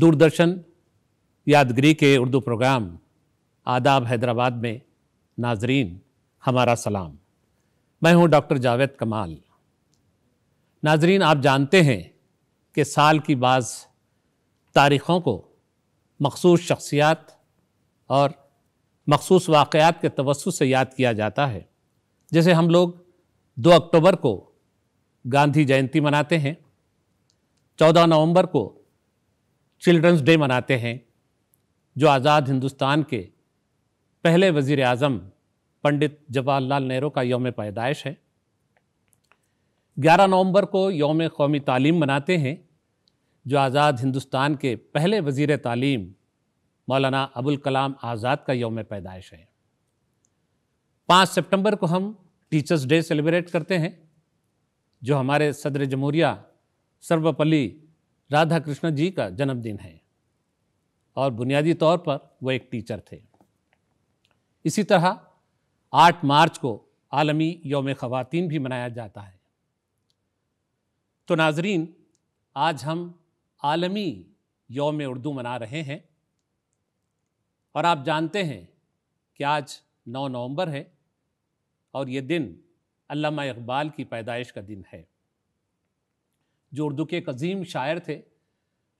दूरदर्शन यादगिरी के उर्दू प्रोग्राम आदाब हैदराबाद में नाजरीन हमारा सलाम मैं हूं डॉक्टर जावेद कमाल नाजरीन आप जानते हैं कि साल की बाज़ तारीख़ों को मखसूस शख्सियात और मखसूस वाक़ात के तवसु से याद किया जाता है जैसे हम लोग दो अक्टूबर को गांधी जयंती मनाते हैं चौदह नवंबर को चिल्ड्रंस डे मनाते हैं जो आज़ाद हिंदुस्तान के पहले वज़ी अज़म पंडित जवाहरलाल नेहरू का योम पैदाइश है 11 नवंबर को योम कौमी तालीम मनाते हैं जो आज़ाद हिंदुस्तान के पहले वज़ी तालीम मौलाना अबुल कलाम आज़ाद का योम पैदाइश है पाँच सितंबर को हम टीचर्स डे सेलिब्रेट करते हैं जो हमारे सदर जमहूरिया सर्वपल्ली राधा कृष्ण जी का जन्मदिन है और बुनियादी तौर पर वह एक टीचर थे इसी तरह 8 मार्च को आलमी योम ख़वातीन भी मनाया जाता है तो नाजरीन आज हम आलमी योम उर्दू मना रहे हैं और आप जानते हैं कि आज 9 नवंबर है और ये दिन अल्लामा इकबाल की पैदाइश का दिन है जो उर्दू के एक अजीम शायर थे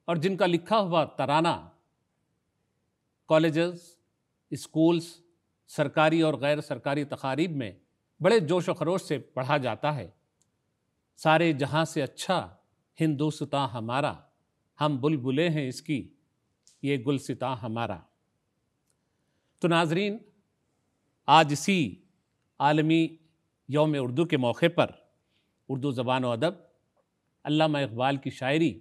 और जिनका लिखा हुआ तराना कॉलेजेस स्कूल्स सरकारी और गैर सरकारी तकारीब में बड़े जोश व खरोश से पढ़ा जाता है सारे जहाँ से अच्छा हिंदुस्तान हमारा हम बुलबुलें हैं इसकी ये गुलसिता हमारा तो नाजरीन आज इसी आलमी योम उर्दू के मौके पर उर्दू ज़बान अदब अल्लामा इकबाल की शायरी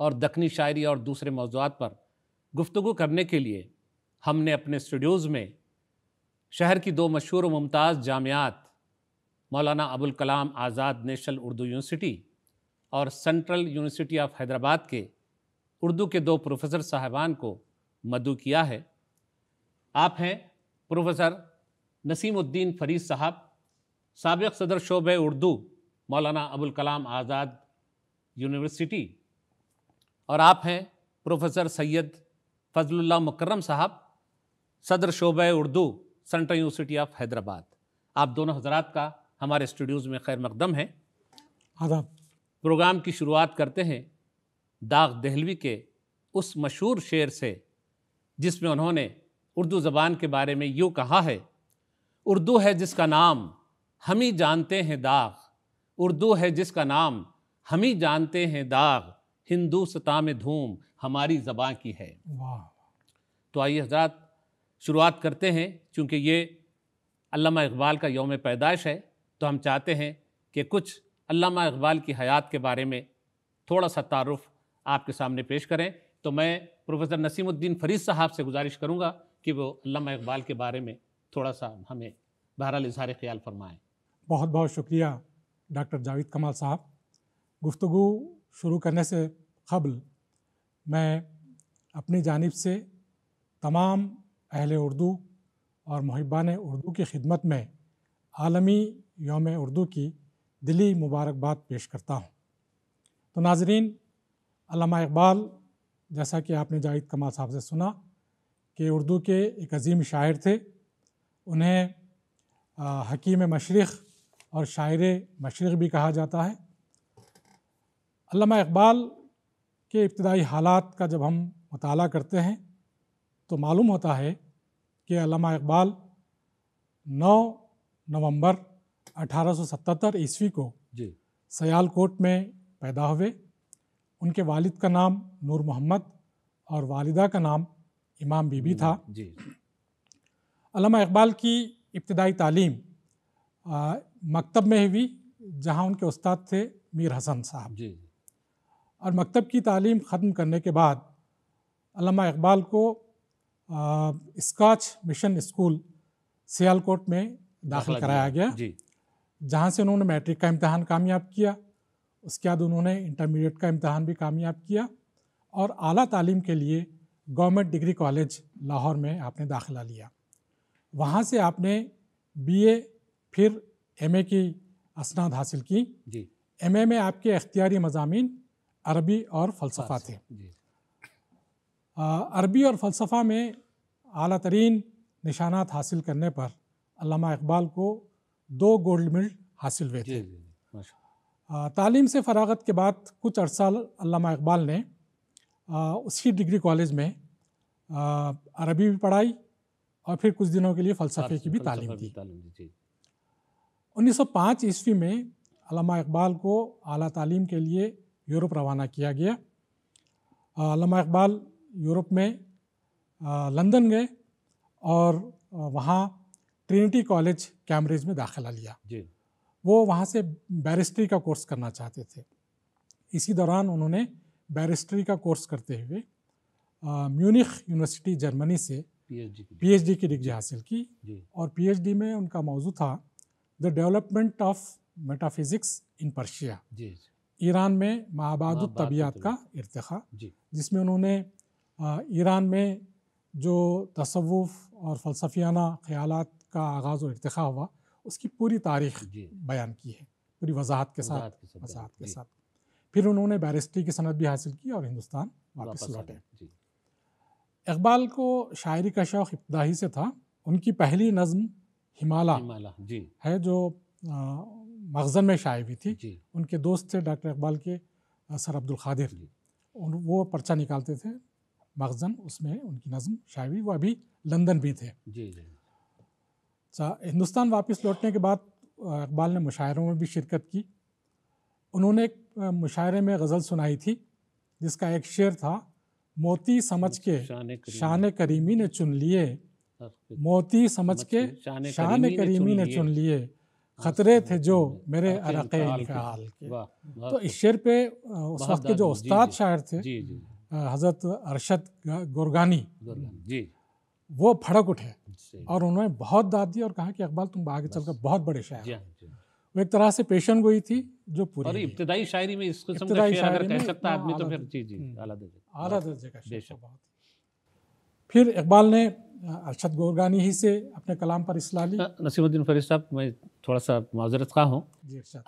और दखनी शायरी और दूसरे मौजूद पर गुफ्तु करने के लिए हमने अपने स्टूडियोज़ में शहर की दो मशहूर मुमताज़ जामियात मौलाना अबुल कलाम आज़ाद नेशनल उर्दू यूनिवर्सिटी और सेंट्रल यूनिवर्सिटी ऑफ हैदराबाद के उर्दू के दो प्रोफेसर साहबान को मदु किया है आप हैं प्रोफेसर नसीमुद्दीन फरीद साहब सबक सदर शोब उर्दू मौलाना अबुल कलाम आज़ाद यूनिवर्सिटी और आप हैं प्रोफेसर सैयद फजलुल्ला मुकर्रम साहब सदर शोब Urdu Central University of Hyderabad आप दोनों हजरात का हमारे स्टूडियोज़ में खैर मकदम है आदाब प्रोग्राम की शुरुआत करते हैं दाग दहलवी के उस मशहूर शेर से जिसमें उन्होंने उर्दू ज़बान के बारे में यूँ कहा है उर्दू है जिसका नाम हम ही जानते हैं दाग उर्दू है जिसका नाम हम ही जानते हैं दाग हिंदू सता में धूम हमारी ज़बाँ की है तो आइए हजरात शुरुआत करते हैं क्योंकि ये अल्लामा इकबाल का योम पैदाइश है तो हम चाहते हैं कि कुछ अल्लामा इकबाल की हयात के बारे में थोड़ा सा तारफ़ आपके सामने पेश करें तो मैं प्रोफेसर नसीमुद्दीन फरीद साहब से गुजारिश करूँगा कि वो अल्लामा इकबाल के बारे में थोड़ा सा हमें बहरहाल इजहार ख्याल फरमाएँ बहुत बहुत शुक्रिया डॉक्टर जावेद कमाल साहब गुफ्तु शुरू करने से कबल मैं अपनी जानब से तमाम अहल उर्दू और महबान उर्दू की खिदमत में आलमी योम उर्दू की दिली मुबारकबाद पेश करता हूँ तो नाजरीन इकबाल जैसा कि आपने जाहिद कमाल साहब से सुना कि उर्दू के एक अजीम शायर थे उन्हें हकीम मशरक़ और शायर मशरक़ भी कहा जाता है अल्लामा इकबाल के इब्तदाई हालात का जब हम मताल करते हैं तो मालूम होता है कि अल्लामा इकबाल 9 नवंबर सतहत्तर ईस्वी को जी सयालकोट में पैदा हुए उनके वालिद का नाम नूर मोहम्मद और वालिदा का नाम इमाम बीबी था हम्म, जी अलामा इकबाल की इब्तदाई तालीम मकतब में हुई जहाँ उनके उस्ताद थे मीर हसन साहब जी और मकतब की तालीम ख़त्म करने के बाद अलामा इकबाल को स्कॉच मिशन स्कूल सियालकोट में दाखिल कराया गया जहाँ से उन्होंने मैट्रिक का इम्तहान कामयाब किया उसके बाद उन्होंने इंटरमीडिएट का इम्तहान भी कामयाब किया और अली तालीम के लिए गवर्नमेंट डिग्री कॉलेज लाहौर में आपने दाखिला लिया वहाँ से आपने बी ए फिर एम ए की असनाद हासिल की एम ए में आपके अख्तियारी मजामी अरबी और फ़लसफ़ा थे अरबी और फ़लसफ़ा में अली तरीन निशानात हासिल करने पर इकबाल को दो गोल्ड मेडल हासिल हुए थे तालीम से फरागत के बाद कुछ अरसा इकबाल ने आ, उसी डिग्री कॉलेज में आ, अरबी भी पढ़ाई और फिर कुछ दिनों के लिए फ़लसफ़े की भी तालीम दी उन्नीस सौ पाँच ईस्वी में अलामा इकबाल को अली तालीम के लिए यूरोप रवाना किया गया लमा इकबाल यूरोप में लंदन गए और वहाँ ट्रिनिटी कॉलेज कैम्ब्रिज में दाखिला लिया जी वो वहाँ से बैरिस्ट्री का कोर्स करना चाहते थे इसी दौरान उन्होंने बैरिस्ट्री का कोर्स करते हुए म्यूनिख यूनिवर्सिटी जर्मनी से पीएचडी की डिग्री हासिल की और पीएचडी में उनका मौजू था the development of metaphysics in Persia Iran में महाबाद तबियात का इरतखा जिसमें उन्होंने ईरान में जो तसवुफ़ और फ़लसफियाना ख्याल का आगाज़ और इरतखा हुआ उसकी पूरी तारीख बयान की है पूरी वजाहत के साथ वजाहत के साथ फिर उन्होंने बैरिस्ट्री की सनत भी हासिल की और हिंदुस्तान वापस लौटे इकबाल को शायरी का शौक़ इब्तदाही से था उनकी पहली नज़म हिमाला है जो मखजन में शाये हुई थी उनके दोस्त थे डॉक्टर इकबाल के सर अब्दुल खादिर उन वो पर्चा निकालते थे मखजन उसमें उनकी नज़म शाये हुई वो अभी लंदन भी थे जी जी हिंदुस्तान वापस लौटने के बाद इकबाल ने मुशायरों में भी शिरकत की उन्होंने एक मुशायरे में गज़ल सुनाई थी जिसका एक शेर था मोती समझ के शान करीमी ने चुन लिए मोती समझ के शान करीमी ने चुन लिए खतरे थे जो हाँ, हाँ, मेरे हाँ, अरक़ इनफ़ाल के तो इस शेर पे उस वक्त के जो उस्ताद शायर थे हज़रत अरशद गुरगानी वो भड़क उठे और उन्होंने बहुत दाद दी और कहा कि अकबाल तुम आगे चलकर बहुत बड़े शायर वो एक तरह से पेशन गोई थी जो पूरी इब्तदाई शायरी में इस किस्म का शेर अगर कह सकता आदमी तो फिर जी जी हम्म। आला दर्जे आला दर्जे का शेर तो बहुत फिर इकबाल ने अरशद गोरगानी ही से अपने कलाम पर इसला ली नसीमुद्दीन फरीद साहब मैं थोड़ा सा माजरत खा हूँ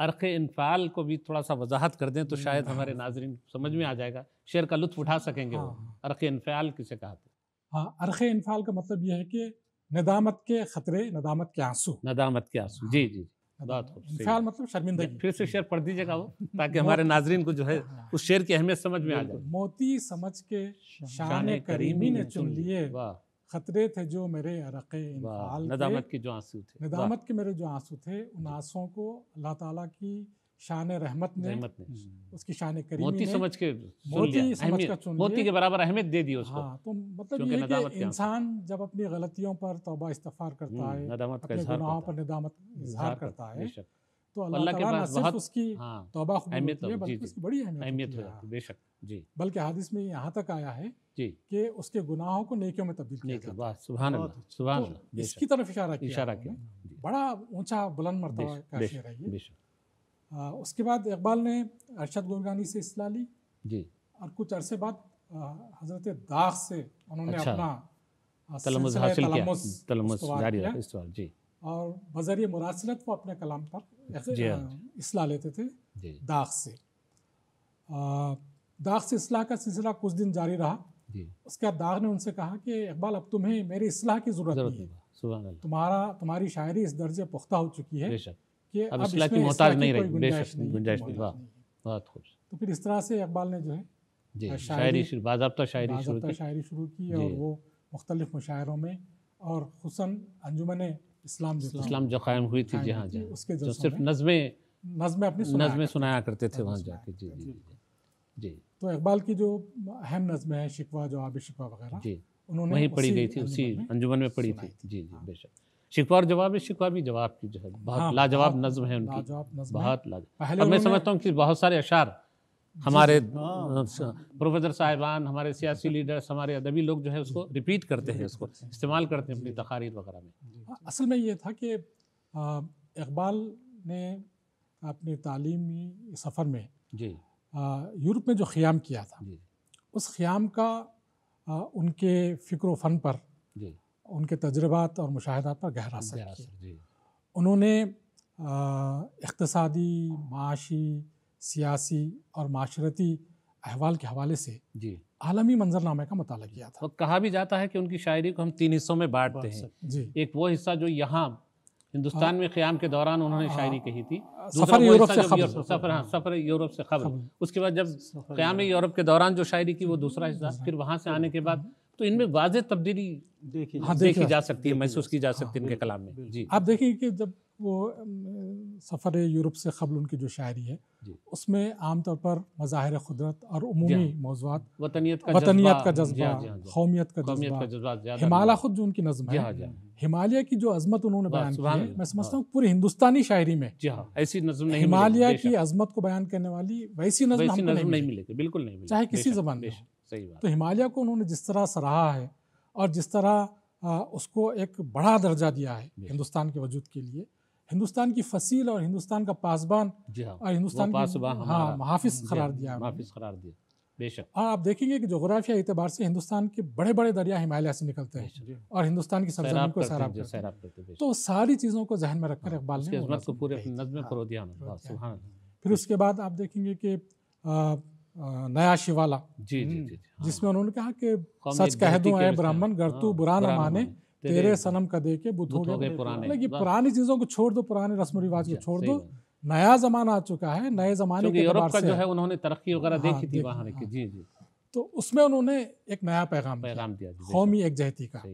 अर्क इनफाल को भी थोड़ा सा वजाहत कर दें तो शायद हाँ। हमारे नाजरन समझ में आ जाएगा शेर का लुत्फ उठा सकेंगे हाँ, वो हाँ। अर्क इनफाल किसे कहा था हाँ अर्क इनफाल का मतलब यह है कि नदामत के ख़तरे नदामत के आंसू नदामत के आंसू हाँ। जी जी फिलहाल मतलब शर्मिंदगी फिर से शेर पढ़ दीजिएगा वो ताकि हमारे नाजरीन को जो है हाँ, हाँ। उस शेर की अहमियत समझ में आ जाए मोती समझ के शान करीमी ने चुन लिए खतरे थे जो मेरे अरक़े नदामत के जो आंसू थे नदामत के मेरे जो आंसू थे उन आंसुओं को अल्लाह ताला की शान रहमत ने, रहमत ने हम्म, उसकी शान करीम मोती समझ के मोती समझ कर चुन मोती के बराबर अहमियत दे दी उसको हाँ तो मतलब ये कि इंसान जब अपनी गलतियों पर तौबा इस्तफार हम्म, करता है अपने गुनाहों पर निदामत इजहार करता है तो अल्लाह के पास बहुत उसकी हाँ, तौबा खुद अहमियत है बल्कि उसकी बड़ी अहमियत हो जाती है बेशक जी बल्कि हदीस में यहाँ तक आया है जी कि उसके गुनाहों को नेकियों में तब्दील किया जाता है सुभान अल्लाह सुभान अल्लाह तो इसकी तरफ इशारा किया इशारा किया बड़ा ऊंचा बुलंद मर्तबा का शेर है ये बेशक आ, उसके बाद इकबाल ने अरशद गोरगानी से इसलाह ली जी और कुछ अरसे बाद हजरत दाग से उन्होंने अच्छा। अपना तलमुस हासिल किया तलमुस जारी रखा इस सवाल जी और बजरिए मुरासलत वो अपने कलाम पर हाँ। इसलाह लेते थे दाग से दाग से इसलाह का सिलसिला कुछ दिन जारी रहा उसके बाद दाग ने उनसे कहा कि इकबाल अब तुम्हें मेरी इसलाह की ज़रूरत नहीं है तुम्हारा तुम्हारी शायरी इस दर्जे पुख्ता हो चुकी है अब इसलाह की मोहताज नहीं रही गुंजाइश नहीं वाह बहुत खुश तो फिर इस तरह से इकबाल ने जो है शायरी शुरू बाबा शायरी शुरू शायरी शुरू की और वो मुख्तलिफ मुशायरों में और खसन अंजुमन इस्लाम जो इस्लाम जो कायम हुई थी जहाँ जहाँ उसके जो सिर्फ नज़में नज़में अपनी नज़में सुनाया करते थे वहाँ जाके जी जी जी तो इकबाल की जो अहम नज़में हैं शिकवा जो आब शिकवा वगैरह जी उन्होंने वहीं पढ़ी गई थी उसी अंजुमन में पढ़ी थी जी जी हाँ। बेशक शिकवा और जवाब शिकवा भी जवाब की जो है बहुत हाँ, लाजवाब नज्म है उनकी बहुत लाजवाब मैं समझता हूँ कि बहुत सारे अशार हमारे हाँ। हाँ, प्रोफेसर साहिबान हमारे सियासी लीडर्स हमारे अदबी लोग जो है उसको रिपीट करते हैं उसको इस्तेमाल करते हैं अपनी तकारीर वगैरह में हाँ, असल में ये था कि इकबाल ने अपने तालीमी सफ़र में जी यूरोप में जो ख़्याम किया था उस ख़्याम का उनके फ़िक्र फ़न पर जी उनके तजर्बात और मुशाहदात पर गहरा असर किया उन्होंने इकतसादी माशी सियासी और माशरती अहवाल के हवाले से जी आलमी मंजरनामे का मतलब किया था और कहा भी जाता है कि उनकी शायरी को हम तीन हिस्सों में बांटते हैं जी एक वो हिस्सा जो यहाँ हिंदुस्तान में क़्याम के दौरान उन्होंने शायरी कही थी सफ़र हाँ, यूरोप से खबर सफ़र हाँ सफ़र यूरोप से खबर उसके बाद जब क़्याम यूरोप के दौरान जो शायरी की वो दूसरा हिस्सा फिर वहाँ से आने के बाद तो इनमें वाज तब्दीली देखी हाँ, देखी जा सकती है महसूस की जा सकती है इनके हाँ, कलाम में जी आप देखिए कि जब वो सफ़र यूरोप से कबल उनकी जो शायरी है उसमें आमतौर पर मज़ाहिर कुदरत और अमूमी मौजूद वतनीत का जज्बा कौमियत हाँ, हाँ, का जज्बा हिमालय खुद जो उनकी नज़म है हिमालय की जो अजमत उन्होंने बयान की है मैं समझता हूँ पूरी हिंदुस्तानी शायरी में ऐसी नज़म नहीं हिमालय की अजमत को बयान करने वाली वैसी नज़म नहीं मिलेगी बिल्कुल नहीं चाहे किसी जबान में सही बात तो हिमालय को उन्होंने जिस तरह सराहा है और जिस तरह उसको एक बड़ा दर्जा दिया है हिंदुस्तान के वजूद के लिए हिंदुस्तान की फसील और हिंदुस्तान का पासबान हाँ, और हिंदुस्तान हाँ महाफिज करार दिया महाफिज करार दिया बेशक और आप देखेंगे कि जोग्राफिया एतबार से हिंदुस्तान के बड़े बड़े दरिया हिमालय से निकलते हैं और हिंदुस्तान की सरजमीन को सैराब करते हैं तो सारी चीज़ों को जहन में रखकर हाँ, इकबाल ने पूरे हाँ, फिर उसके बाद आप देखेंगे कि नया शिवाला जी हम्म, जी जी हाँ। जिसमें उन्होंने कहा कि सच कह दूं है ब्राह्मण गर्तु बुरा न माने तेरे सनम कदे के बुध हो गए पुराने ये पुरानी चीजों को छोड़ दो पुराने रस्म रिवाज को अच्छा, छोड़ दो नया जमाना आ चुका है नए जमाने के यूरोप का जो है उन्होंने तरक्की वगैरह हाँ, देखी थी वहां की हाँ। जी जी तो उसमें उन्होंने एक नया पैगाम पैगाम दिया कौमी एकजहती का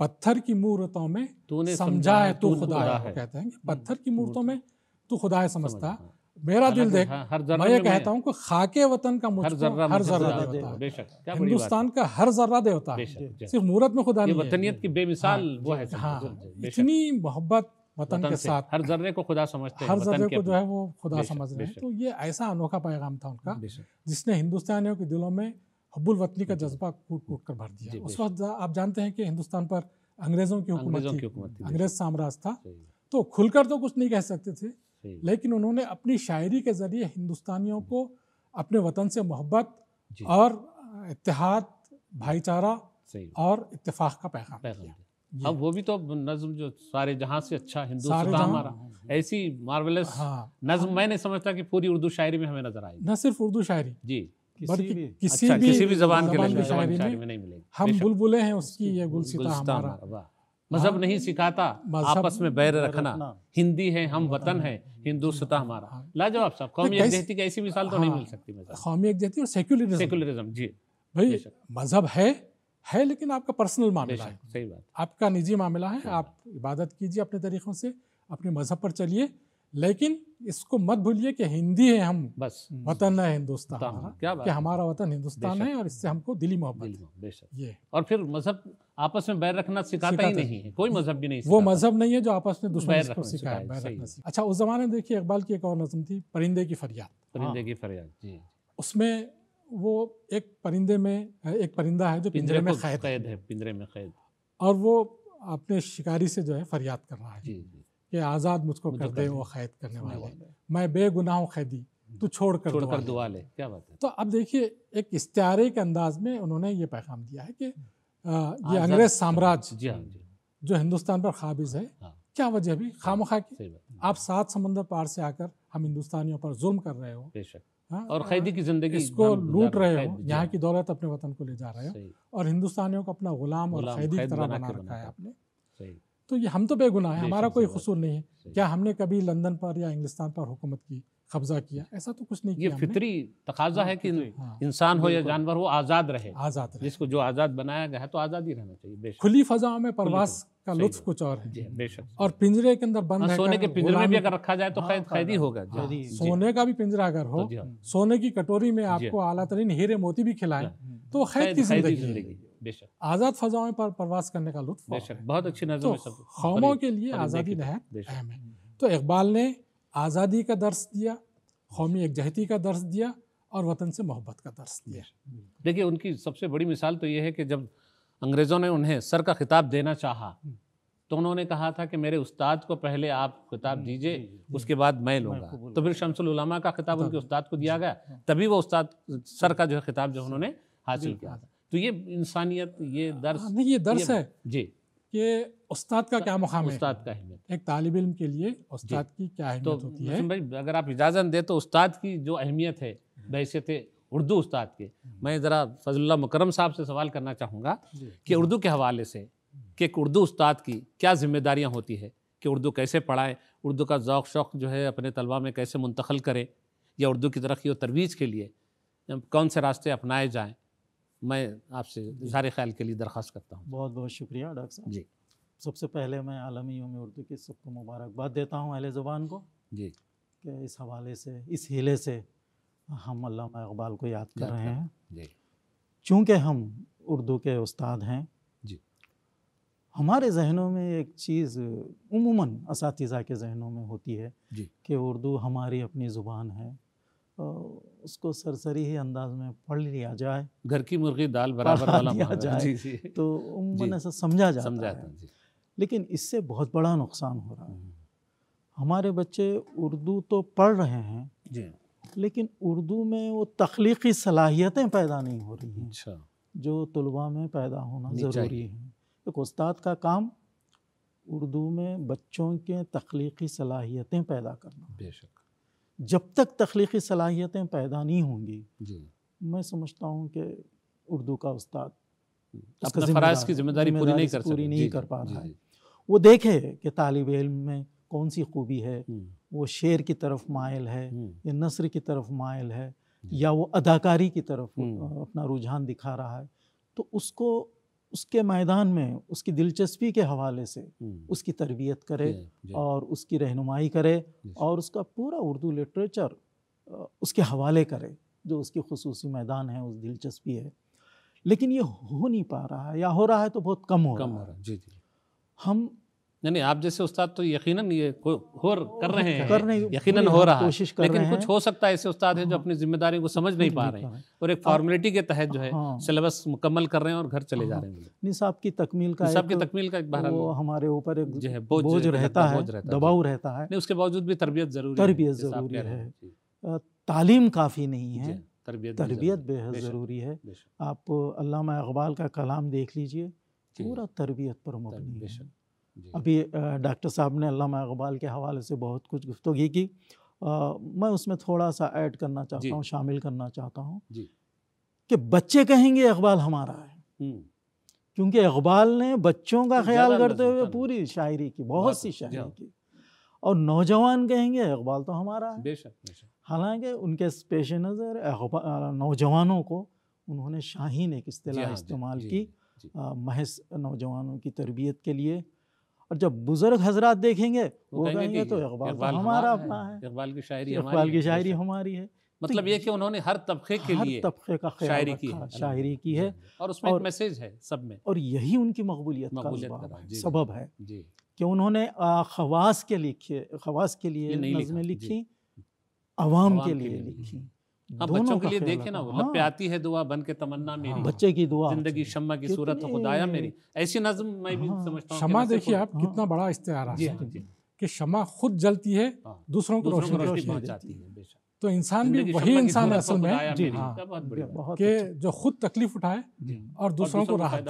पत्थर की मूर्तों में तूने समझा है तू खुदा है कहते हैं हम्म, पत्थर की मूर्तों में तू खुदा है समझता हाँ। मेरा दिल देख हाँ, मैं ये कहता हूँ कि खाके वतन का मुझको हर जर्रा हर जर्रा देवता हिंदुस्तान का हर जर्रा देवता है सिर्फ मूर्त में खुदा वतनियत की बेमिसाल हाँ, वो है हाँ इतनी मोहब्बत वतन के साथ हर जर्रे को खुदा समझते हर जर्रे को जो है वो खुदा समझ रहे हैं तो ये ऐसा अनोखा पैगाम था उनका जिसने हिंदुस्तानियों के दिलों में हब्बुल वतनी का जज्बा कूट कूट कर भर दिया उस वक्त आप जानते हैं कि हिंदुस्तान पर अंग्रेजों की हुकूमत थी अंग्रेज साम्राज्य था तो खुलकर तो कुछ नहीं कह सकते थे लेकिन उन्होंने अपनी शायरी के ज़रिए हिंदुस्तानियों को अपने वतन से मोहब्बत और इतिहाद भाईचारा और इतफाक़ का पैगाम अब वो भी तो नज्म जो सारे जहाँ से अच्छा हिंदुस्तान हाँ, ऐसी मार्वलस हाँ, नज्म हाँ, मैंने समझता कि पूरी उर्दू शायरी में हमें नजर आई न सिर्फ उर्दू शायरी जी किसी भी किसी अच्छा, भी, किसी भी जबान, जबान के लिए शायरी में नहीं मिलेगी हम बुलबुलें हैं उसकी ये गुलसिता हमारा मजहब हाँ। नहीं सिखाता आपस में बैर रखना हिंदी है हम वतन है हिंदुस्ता हमारा हाँ। लाजवाब साहब कौमी एकजहती की ऐसी मिसाल तो नहीं हाँ। मिल सकती कौमी एकजहती और सेक्युलरिज्म सेक्युलरिज्म जी भाई मजहब है है लेकिन आपका पर्सनल मामला है सही बात आपका निजी मामला है आप इबादत कीजिए अपने तरीक़ों से अपने मजहब पर चलिए लेकिन इसको मत भूलिए कि हिंदी है हम बस वतन है हिंदुस्तान हाँ? क्या बात कि हमारा वतन हिंदुस्तान है और इससे हमको दिली मोहब्बत ये और फिर मजहब आपस में बैर रखना सिखाता, सिखाता ही नहीं है कोई मजहब भी नहीं वो मजहब नहीं है जो आपस में दुश्मन को सिखाया बैर रखना अच्छा उस जमाने में देखिए इकबाल की एक और नज़म थी परिंदे की फरियाद परिंदे की फरियाद जी उसमें वो एक परिंदे में एक परिंदा है जो पिंजरे में कैद है पिंजरे में कैद और वो अपने शिकारी से जो है फरियाद कर रहा है जी जी कि आज़ाद मुझको कर दे वो कैद करने वाले मैं बेगुनाह कैदी तो छोड़ कर छोड़ कर दुआ ले क्या बात है तो अब देखिए एक इश्तारे के अंदाज में उन्होंने ये पैगाम दिया है कि हम्म। ये अंग्रेज साम्राज्य हाँ, जो हिंदुस्तान पर काबिज है हाँ। क्या वजह भी हाँ, खाम खा की आप सात समुंदर पार से आकर हम हिंदुस्तानियों पर जुल्म कर रहे हो हाँ, और कैदी की जिंदगी इसको लूट रहे हो यहाँ की दौलत अपने वतन को ले जा रहे हो और हिंदुस्तानियों को अपना गुलाम और कैदी की तरह बना रखा है आपने तो ये हम तो बेगुनाह हैं हमारा कोई कसूर नहीं है क्या हमने कभी लंदन पर या इंग्लिस्तान पर हुकूमत की कब्जा किया ऐसा तो कुछ नहीं ये किया फितरी तकाजा हाँ, है कि हाँ, इंसान हो या जानवर हो आज़ाद रहे आज़ाद रहे जिसको जो आज़ाद बनाया गया है तो आज़ाद ही रहना चाहिए बेशक खुली फजाओं में प्रवास का लुत्फ कुछ और है बेशक और पिंजरे के अंदर बंद हाँ, सोने के पिंजरे में भी अगर रखा जाए तो कैदी हाँ, होगा सोने का भी पिंजरा अगर हो तो सोने की कटोरी में आपको आला तरीन हीरे मोती भी खिलाए तो कैद की जिंदगी आज़ाद फजाओं पर प्रवास करने का लुत्फ बहुत अच्छी नजर तो कौमों के लिए आज़ादी नहर अहम है तो इकबाल ने आज़ादी का दर्श दिया कौमी यकजहती का दर्श दिया और वतन से मोहब्बत का दर्श दिया देखिए उनकी सबसे बड़ी मिसाल तो ये है कि जब अंग्रेज़ों ने उन्हें सर का खिताब देना चाहा हम्म। तो उन्होंने कहा था कि मेरे उस्ताद को पहले आप खिताब हम्म, दीजिए उसके बाद मैं लूंगा तो फिर शमसुल उलमा का खिताब उनके उस्ताद को दिया गया तभी वो उस्ताद सर का जो है खिताब जो उन्होंने हासिल किया था तो ये इंसानियत ये हाँ, दर्स नहीं ये दर्स ये, है जी कि उस्ताद का क्या मुकाम है उस्ताद का अहमियत एक तालब इम के लिए उस्ताद की क्या तो अहमियत तो होती है भाई अगर आप इजाज़त दें तो उस्ताद की जो अहमियत है हम्म। बहसीत उर्दू उस्ताद के हम्म। मैं ज़रा फजल्ला मुकरम साहब से सवाल करना चाहूँगा कि उर्दू के हवाले से हम्म। कि एक उर्दू उस्ताद की क्या जिम्मेदारियाँ होती है कि उर्दू कैसे पढ़ाएँ उर्दू का ओक़ शौक़ जो है अपने तलबा में कैसे मुंतकल करें या उर्दू की तरक्की और तरवीज के लिए कौन से रास्ते अपनाए जाएँ मैं आपसे सारे ख्याल के लिए दरख्वास्त करता हूँ बहुत बहुत शुक्रिया डॉक्टर साहब जी सबसे पहले मैं आलमी यूम उर्दू की सबको मुबारकबाद देता हूँ अहले ज़ुबान को जी कि इस हवाले से इस हीले से हम अल्लामा इकबाल को याद कर रहे हैं जी चूँकि हम उर्दू के उस्ताद हैं जी हमारे जहनों में एक चीज़ उमूमा इस के जहनों में होती है कि उर्दू हमारी अपनी ज़ुबान है उसको सरसरी ही अंदाज में पढ़ लिया जाए घर की मुर्गी दाल बराबर वाला लिया जाए जी, जी। तो उमूमन ऐसा समझा जाता समझा है जी। लेकिन इससे बहुत बड़ा नुकसान हो रहा है हम्म। हमारे बच्चे उर्दू तो पढ़ रहे हैं जी। लेकिन उर्दू में वो तख्लीकी सलाहियतें पैदा नहीं हो रही हैं अच्छा। जो तलबा में पैदा होना ज़रूरी है एक उस्ताद का काम उर्दू में बच्चों के तख्लीकी सलाहियतें पैदा करना बेशक जब तक तख्लीकी सलाहियतें पैदा नहीं होंगी जी मैं समझता हूँ कि उर्दू का उस्ताद हम्म। की जिम्मेदारी पूरी नहीं कर पूरी नहीं कर पा रहा है वो देखे कि तालब इलम में कौन सी खूबी है हम्म। वो शेर की तरफ मायल है हम्म। या नसर की तरफ मायल है या वो अदाकारी की तरफ अपना रुझान दिखा रहा है तो उसको उसके मैदान में उसकी दिलचस्पी के हवाले से उसकी तरबियत करे और उसकी रहनुमाई करे और उसका पूरा उर्दू लिटरेचर उसके हवाले करे जो उसकी खसूसी मैदान है उस दिलचस्पी है लेकिन ये हो नहीं पा रहा है या हो रहा है तो बहुत कम हो कम रहा है जी जी हम नहीं नहीं आप जैसे उस्ताद तो यकीनन ये हो, हो कर रहे हैं कर नहीं यकीनन हो रहा है लेकिन कुछ हो सकता है ऐसे उस्ताद हैं जो हाँ। अपनी जिम्मेदारी को समझ नहीं पा रहे हैं हाँ। और एक फॉर्मेलिटी के तहत जो है सिलेबस हाँ, मुकम्मल कर रहे हैं और घर चले जा रहे हैं नहीं की तकमील का साहब की तकमील का बहरहाल हमारे ऊपर एक जो है बोझ रहता है दबाव रहता है नहीं उसके बावजूद भी तरबियत जरूरी तरबियत जरूरी है तालीम काफ़ी नहीं है तरबियत बेहद ज़रूरी है आप अल्लामा इकबाल का कलाम देख लीजिए पूरा तरबियत पर मबनी है अभी डॉक्टर साहब ने अल्लामा इकबाल के हवाले से बहुत कुछ गुफ्तगी की आ, मैं उसमें थोड़ा सा ऐड करना चाहता हूँ शामिल करना चाहता हूँ कि बच्चे कहेंगे इकबाल हमारा है क्योंकि इकबाल ने बच्चों का तो ख्याल करते हुए पूरी शायरी की बहुत सी शायरी की और नौजवान कहेंगे इकबाल तो हमारा है हालांकि उनके पेश नज़र नौजवानों को उन्होंने शाहीन एक अतलाह हाँ, इस्तेमाल की महज नौजवानों की तरबियत के लिए और जब बुज़ुर्ग हजरात देखेंगे वो, वो कहेंगे तो, तो इकबाल हमारा अपना है इकबाल की शायरी इकबाल की शायरी हमारी है मतलब तो ये कि उन्होंने हर तबके के लिए तबके का शायरी की है शायरी की है और उसमें एक मैसेज है सब में और यही उनकी मकबूलियत का सबब है कि उन्होंने खवास के लिखे खवास के लिए नज़में लिखी आवाम के लिए लिखी हाँ, बच्चों के लिए देखे ना वो हाँ। प्याती है दुआ बन के तमन्ना हाँ, मेरी हाँ। बच्चे की दुआ जिंदगी शम्मा की सूरत खुदाया मेरी ऐसी नज्म मैं भी हाँ, समझता हूँ शमा देखिए आप कितना बड़ा इश्तेहार है कि शमा खुद जलती है हाँ, दूसरों को रोशनी पहुंचाती है तो इंसान भी वही इंसान है असल में कि जो खुद तकलीफ उठाए और दूसरों को राहत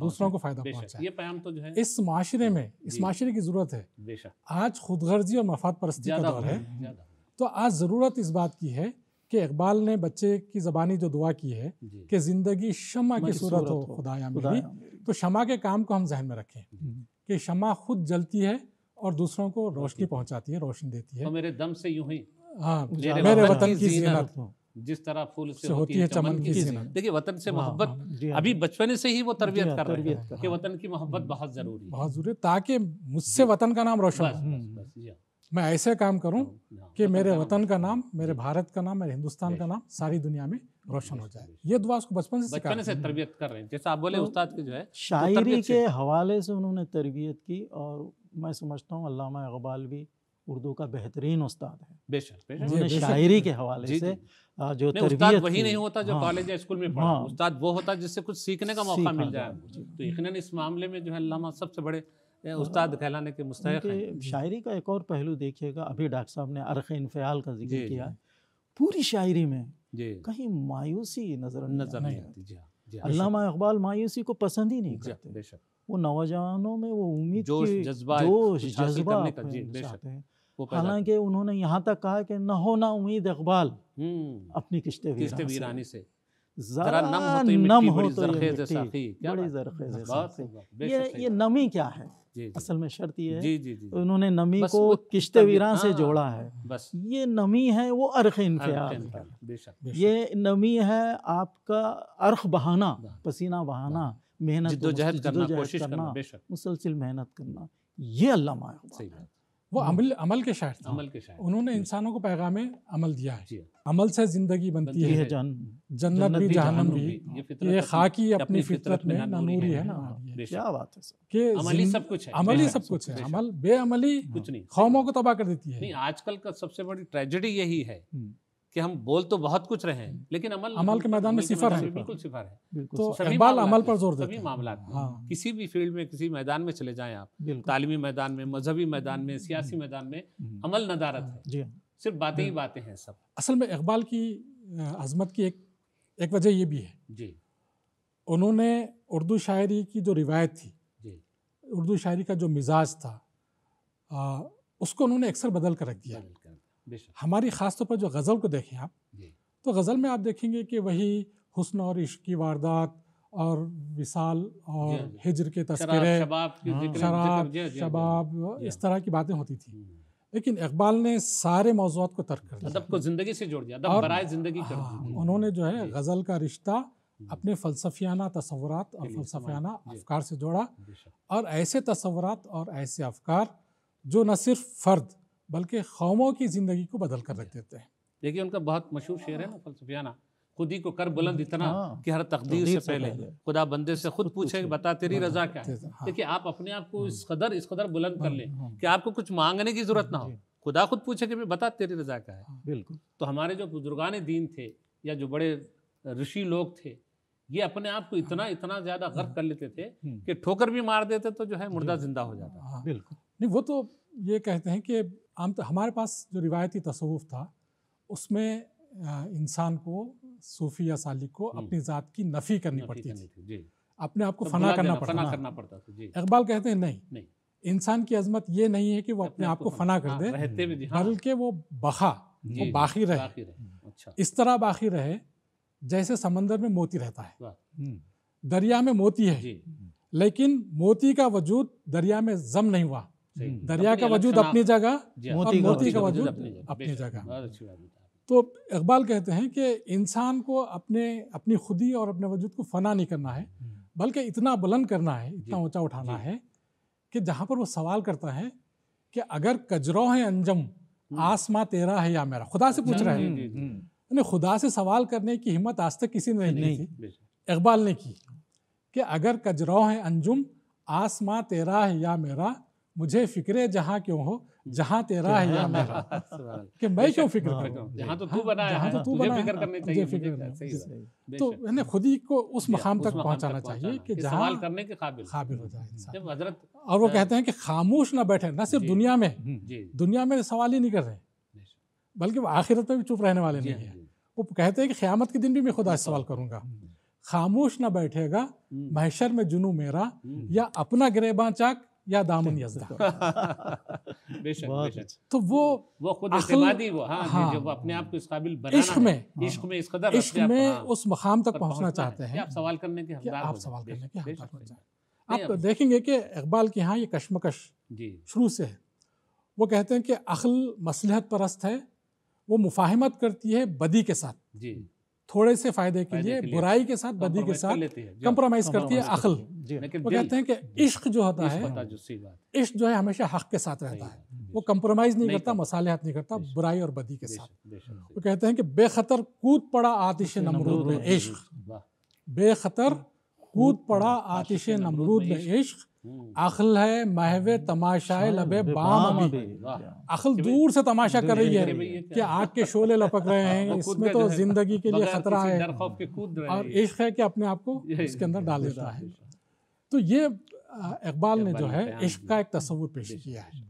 दूसरों को फायदा पहुंचाए ये पैगाम तो जो है इस माशरे में इस माशरे की जरूरत है आज खुदगर्जी और मफाद परस्ती का दौर है तो आज ज़रूरत इस बात की है कि इकबाल ने बच्चे की ज़बानी जो दुआ की है कि ज़िंदगी शमा की सूरत हो खुदाया मेरी तो शमा के काम को हम जहन में रखें कि शमा खुद जलती है और दूसरों को रोशनी पहुंचाती है रोशनी देती है तो मेरे दम से यूं ही हाँ मेरे वतन की जीनत जिस तरह फूल से होती है चमन की देखिए वतन से हाँ, हाँ। मोहब्बत हाँ। अभी बचपन से ही वो तरबियत कर रहे हैं कि वतन की मोहब्बत बहुत जरूरी है बहुत जरूरी ताकि मुझसे वतन का नाम रोशन हो मैं ऐसे काम करूं तो, कि मतलब मेरे वतन का नाम मेरे भारत का नाम मेरे हिंदुस्तान का नाम सारी दुनिया में रोशन हो जाए ये दुआ उसको बचपन से बचपन से तरबियत कर रहे हैं जैसे आप बोले तो उस्ताद के जो है शायरी के हवाले से उन्होंने तरबियत की और मैं समझता हूँ अलामा इकबाल भी उर्दू का बेहतरीन उस्ताद है बेशक बेशक शायरी के हवाले से जो उस्ताद वही नहीं होता जो हाँ। कॉलेज या स्कूल में पढ़ा हाँ। उस्ताद वो होता जिससे कुछ सीखने का मौका मिल जाए तो यकीन इस मामले में जो है सबसे बड़े हाँ, उस्ताद हाँ। कहलाने के मुस्तक शायरी का एक और पहलू देखिएगा अभी डॉक्टर साहब ने अरख इनफयाल का जिक्र किया पूरी शायरी में कहीं मायूसी नजर नजर नहीं आती हाँ, अल्लामा इकबाल मायूसी को पसंद ही नहीं करते वो नौजवानों में वो उम्मीद जोश जज्बा जोश जज्बा हालांकि उन्होंने यहाँ तक कहा कि न हो ना उम्मीद इकबाल हम्म। अपनी किश्ते वीरानी से नम हो तो ये तो नमी क्या है असल में शर्त ये है जी जी जी उन्होंने नमी को किश्ते वीरान से हाँ, जोड़ा है बस ये नमी है वो अर्ख इनके ये नमी है आपका अर्ख बहाना पसीना बहाना मेहनत करना कोशिश करना मुसलसिल मेहनत करना ये अल्लाह सही वो हम्म। अमल अमल के शायर अमल के शायर उन्होंने इंसानों को पैगाम अमल दिया है अमल से जिंदगी बनती है जन्नत भी जहनम भी ये खाकी अपनी फितरत में नूरी है ना हाँ। क्या बात है कि अमली सब कुछ है अमली सब कुछ है अमल बेअमली कुछ नहीं कौमों हाँ। को तबाह कर देती है नहीं आजकल का सबसे बड़ी ट्रेजेडी यही है हम्म। कि हम बोल तो बहुत कुछ रहे हैं हम्म। लेकिन अमल अमल के मैदान में सिफर है बिल्कुल सिफर है तो इकबाल अमल पर जोर सभी मामला हाँ। किसी भी फील्ड में किसी मैदान में चले जाएं आप तालीमी मैदान में मजहबी मैदान में हम्म। सियासी मैदान में अमल नदारत है सिर्फ बातें ही बातें हैं सब असल में इकबाल की अजमत की एक एक वजह ये भी है जी उन्होंने उर्दू शायरी की जो रिवायत थी उर्दू शायरी का जो मिजाज था आ, उसको उन्होंने अक्सर बदल कर रख दिया हमारी ख़ास तौर पर जो गज़ल को देखें आप तो गज़ल में आप देखेंगे कि वही हुस्न और इश्क की वारदात और विशाल और हिजर के तस्करे शराब शबाब इस तरह की बातें होती थी हम्म। लेकिन इकबाल ने सारे मौजूद को तर्क कर दिया ज़िंदगी से जोड़ दिया हाँ, हम्म। उन्होंने जो है गज़ल का रिश्ता हम्म। अपने फ़लसफियाना तस्वरत और फ़लसफियाना अफकार से जोड़ा और ऐसे तस्वरत और ऐसे अफकार जो न सिर्फ फ़र्द बल्कि कौमों की ज़िंदगी को बदल कर रख देते हैं देखिए उनका बहुत मशहूर शेर है ना फ़लसफियाना खुद ही को कर बुलंद हम्म। इतना हाँ। कि हर तकदीर से पहले खुदा बंदे से खुद पूछे बता तेरी रजा क्या है देखिए आप अपने आप को हम्म। इस कदर इस कदर बुलंद कर लें कि आपको कुछ मांगने की ज़रूरत ना हो खुदा खुद पूछे कि मैं बता तेरी रजा क्या है हाँ। बिल्कुल तो हमारे जो बुजुर्गान दीन थे या जो बड़े ऋषि लोग थे ये अपने आप को इतना इतना ज्यादा गर्क कर लेते थे हम्म। कि ठोकर भी मार देते तो जो है मुर्दा जिंदा हो जाता हाँ, बिल्कुल हाँ। नहीं वो तो ये कहते हैं कि आम तो हमारे पास जो रिवायती तसवुफ था उसमें इंसान को सूफी या सालिक को हम्म। अपनी ज़ात की नफ़ी करनी नफी पड़ती थी, अपने आप को तो फना करना पड़ता फना करना पड़ता था इकबाल कहते हैं नहीं। इंसान की अजमत ये नहीं है कि वो अपने आप को फना कर हाँ, दे बल्कि वो बखा वो बाकी रहे अच्छा। इस तरह बाकी रहे जैसे समंदर में मोती रहता है हम्म। दरिया में मोती है लेकिन मोती का वजूद दरिया में जम नहीं हुआ दरिया का वजूद अपनी जगह मोती, मोती का वजूद अपनी जगह तो इकबाल कहते हैं कि इंसान को अपने अपनी खुदी और अपने वजूद को फना नहीं करना है हम्म। बल्कि इतना बुलंद करना है इतना ऊंचा उठाना है कि जहाँ पर वो सवाल करता है कि अगर कजरो है अंजम हम्म। आसमा तेरा है या मेरा खुदा से पूछ अच्छा, रहे हैं यानी खुदा से सवाल करने की हिम्मत आज तक किसी ने नहीं, नहीं इकबाल ने की कि अगर कजरो है अंजुम आसमां तेरा है या मेरा मुझे फिक्र जहाँ क्यों हो जहाँ तेरा है या मेरा कि मैं क्यों फिक्र करूँ हाँ, जहाँ तो हाँ, तू बना जहाँ तो हाँ, तू बना मुझे फिक्र तो यानी खुद ही को उस मकाम तक पहुँचाना चाहिए कि जहाँ करने के काबिल काबिल हो जाए और वो कहते हैं कि खामोश ना बैठे ना सिर्फ दुनिया में दुनिया में सवाल ही नहीं कर रहे बल्कि वो आखिरत में भी चुप रहने वाले नहीं हाँ, है वो कहते हैं कि क़्यामत के दिन भी मैं खुदा से सवाल करूंगा हम्म, हम्म। खामोश ना बैठेगा महशर हम्म। में जुनू मेरा या अपना गिरेबा चाक या दामन यजदा अच्छा। तो वो वो खुद वो हाँ, हाँ, जो वो अपने आप को इस काबिल बनाना इश्क में हाँ, इश्क में इस कदर इश्क में हाँ, उस मकाम तक पहुंचना चाहते हैं आप सवाल करने के हकदार आप सवाल करने के हकदार आप देखेंगे कि इकबाल के यहाँ ये कश्मकश शुरू से है वो कहते हैं कि अखल मसलहत परस्त है वो मुफाहमत करती है बदी के साथ जी थोड़े से फायदे के लिए बुराई के साथ बदी के साथ कंप्रोमाइज करती है अखल वो कहते हैं कि इश्क जो होता है इश्क जो है हमेशा हक के साथ रहता है वो कंप्रोमाइज नहीं करता मसाले नहीं करता बुराई और बदी के साथ वो कहते हैं कि बेखतर कूद पड़ा आतिश नमरूद में इश्क बेखतर कूद पड़ा आतिश नमरूद में इश्क हम्म। अखल है महवे तमाशाए लबे बाम अभी अखल दूर से तमाशा कर रही है कि आग के शोले लपक रहे हैं इसमें तो जिंदगी के लिए खतरा है और इश्क है कि अपने आप को इसके अंदर डाल देता है तो ये इकबाल ने जो है इश्क का एक तस्वूर पेश किया है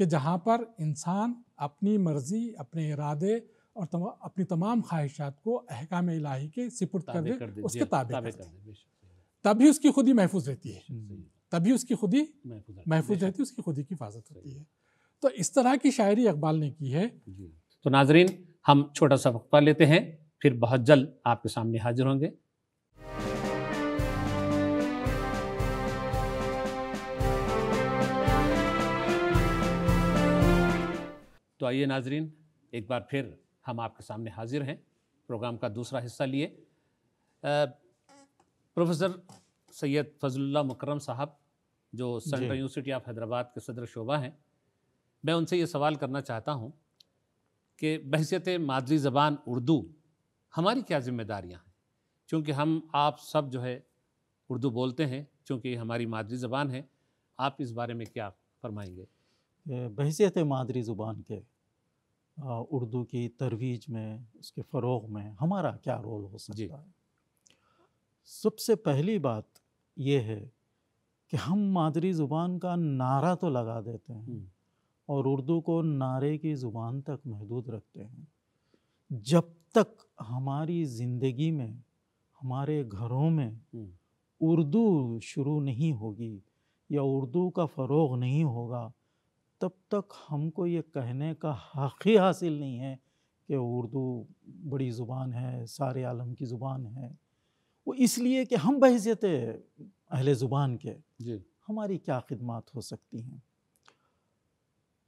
कि जहाँ पर इंसान अपनी मर्जी अपने इरादे और अपनी तमाम ख्वाहिशात को अहकाम इलाही के सिपुर्द कर दे उसके ताबे तभी उसकी खुद ही महफूज रहती है तभी उसकी खुदी महफूज रहती है उसकी खुदी की हिफाजत होती है तो इस तरह की शायरी इकबाल ने की है तो नाजरीन हम छोटा सा वक्त लेते हैं फिर बहुत जल्द आपके सामने हाजिर होंगे तो आइए नाजरीन एक बार फिर हम आपके सामने हाजिर हैं प्रोग्राम का दूसरा हिस्सा लिए प्रोफेसर सैयद फजल मुकरम साहब जो सेंट्रल यूनिवर्सिटी ऑफ हैदराबाद के सदर शोभा हैं मैं उनसे ये सवाल करना चाहता हूँ कि बहसीत मादरी ज़बान उर्दू हमारी क्या जिम्मेदारियाँ हैं क्योंकि हम आप सब जो है उर्दू बोलते हैं चूँकि हमारी मादरी ज़बान है आप इस बारे में क्या फरमाएंगे बहसीत मादरी ज़ुबान के उर्दू की तरवीज में उसके फ़रोग में हमारा क्या रोल हो सकता है सबसे पहली बात यह है कि हम मादरी ज़ुबान का नारा तो लगा देते हैं हम्म। और उर्दू को नारे की ज़ुबान तक महदूद रखते हैं जब तक हमारी ज़िंदगी में हमारे घरों में हम्म। उर्दू शुरू नहीं होगी या उर्दू का फ़रोग नहीं होगा तब तक हमको ये कहने का हक़ ही हासिल नहीं है कि उर्दू बड़ी ज़ुबान है सारे आलम की ज़ुबान है वो इसलिए कि हम बहसीत अहल ज़ुबान के जी हमारी क्या खिदमत हो सकती हैं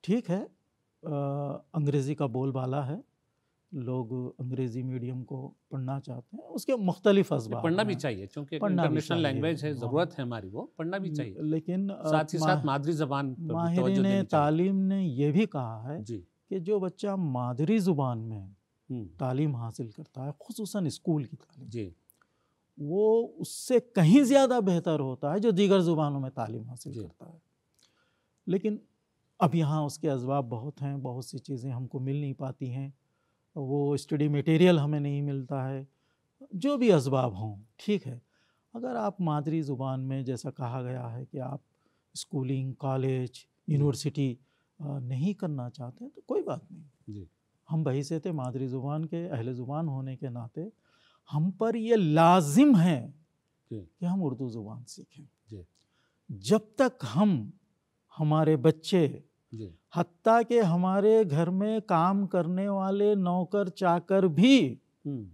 ठीक है अंग्रेज़ी का बोल बोलबाला है लोग अंग्रेज़ी मीडियम को पढ़ना चाहते हैं उसके मुख्तलिफ असबाब पढ़ना भी चाहिए क्योंकि इंटरनेशनल लैंग्वेज है हाँ। ज़रूरत है हमारी वो पढ़ना भी चाहिए लेकिन साथ ही साथ मादरी ज़बान माहरीन तालीम ने यह भी कहा है कि जो बच्चा मादरी ज़ुबान में हम्म। तालीम हासिल करता है खसूस स्कूल की तालीम जी वो उससे कहीं ज़्यादा बेहतर होता है जो दीगर ज़ुबानों में तालीम हासिल करता है लेकिन अब यहाँ उसके असबाब बहुत हैं बहुत सी चीज़ें हमको मिल नहीं पाती हैं वो स्टडी मटेरियल हमें नहीं मिलता है जो भी इसबाब हों ठीक है अगर आप मादरी ज़ुबान में जैसा कहा गया है कि आप स्कूलिंग कॉलेज यूनिवर्सिटी नहीं करना चाहते तो कोई बात नहीं जी हम वही से थे मादरी ज़ुबान के अहले ज़ुबान होने के नाते हम पर यह लाजिम है कि हम उर्दू ज़ुबान सीखें जब तक हम हमारे बच्चे हती के हमारे घर में काम करने वाले नौकर चाकर भी हम्म।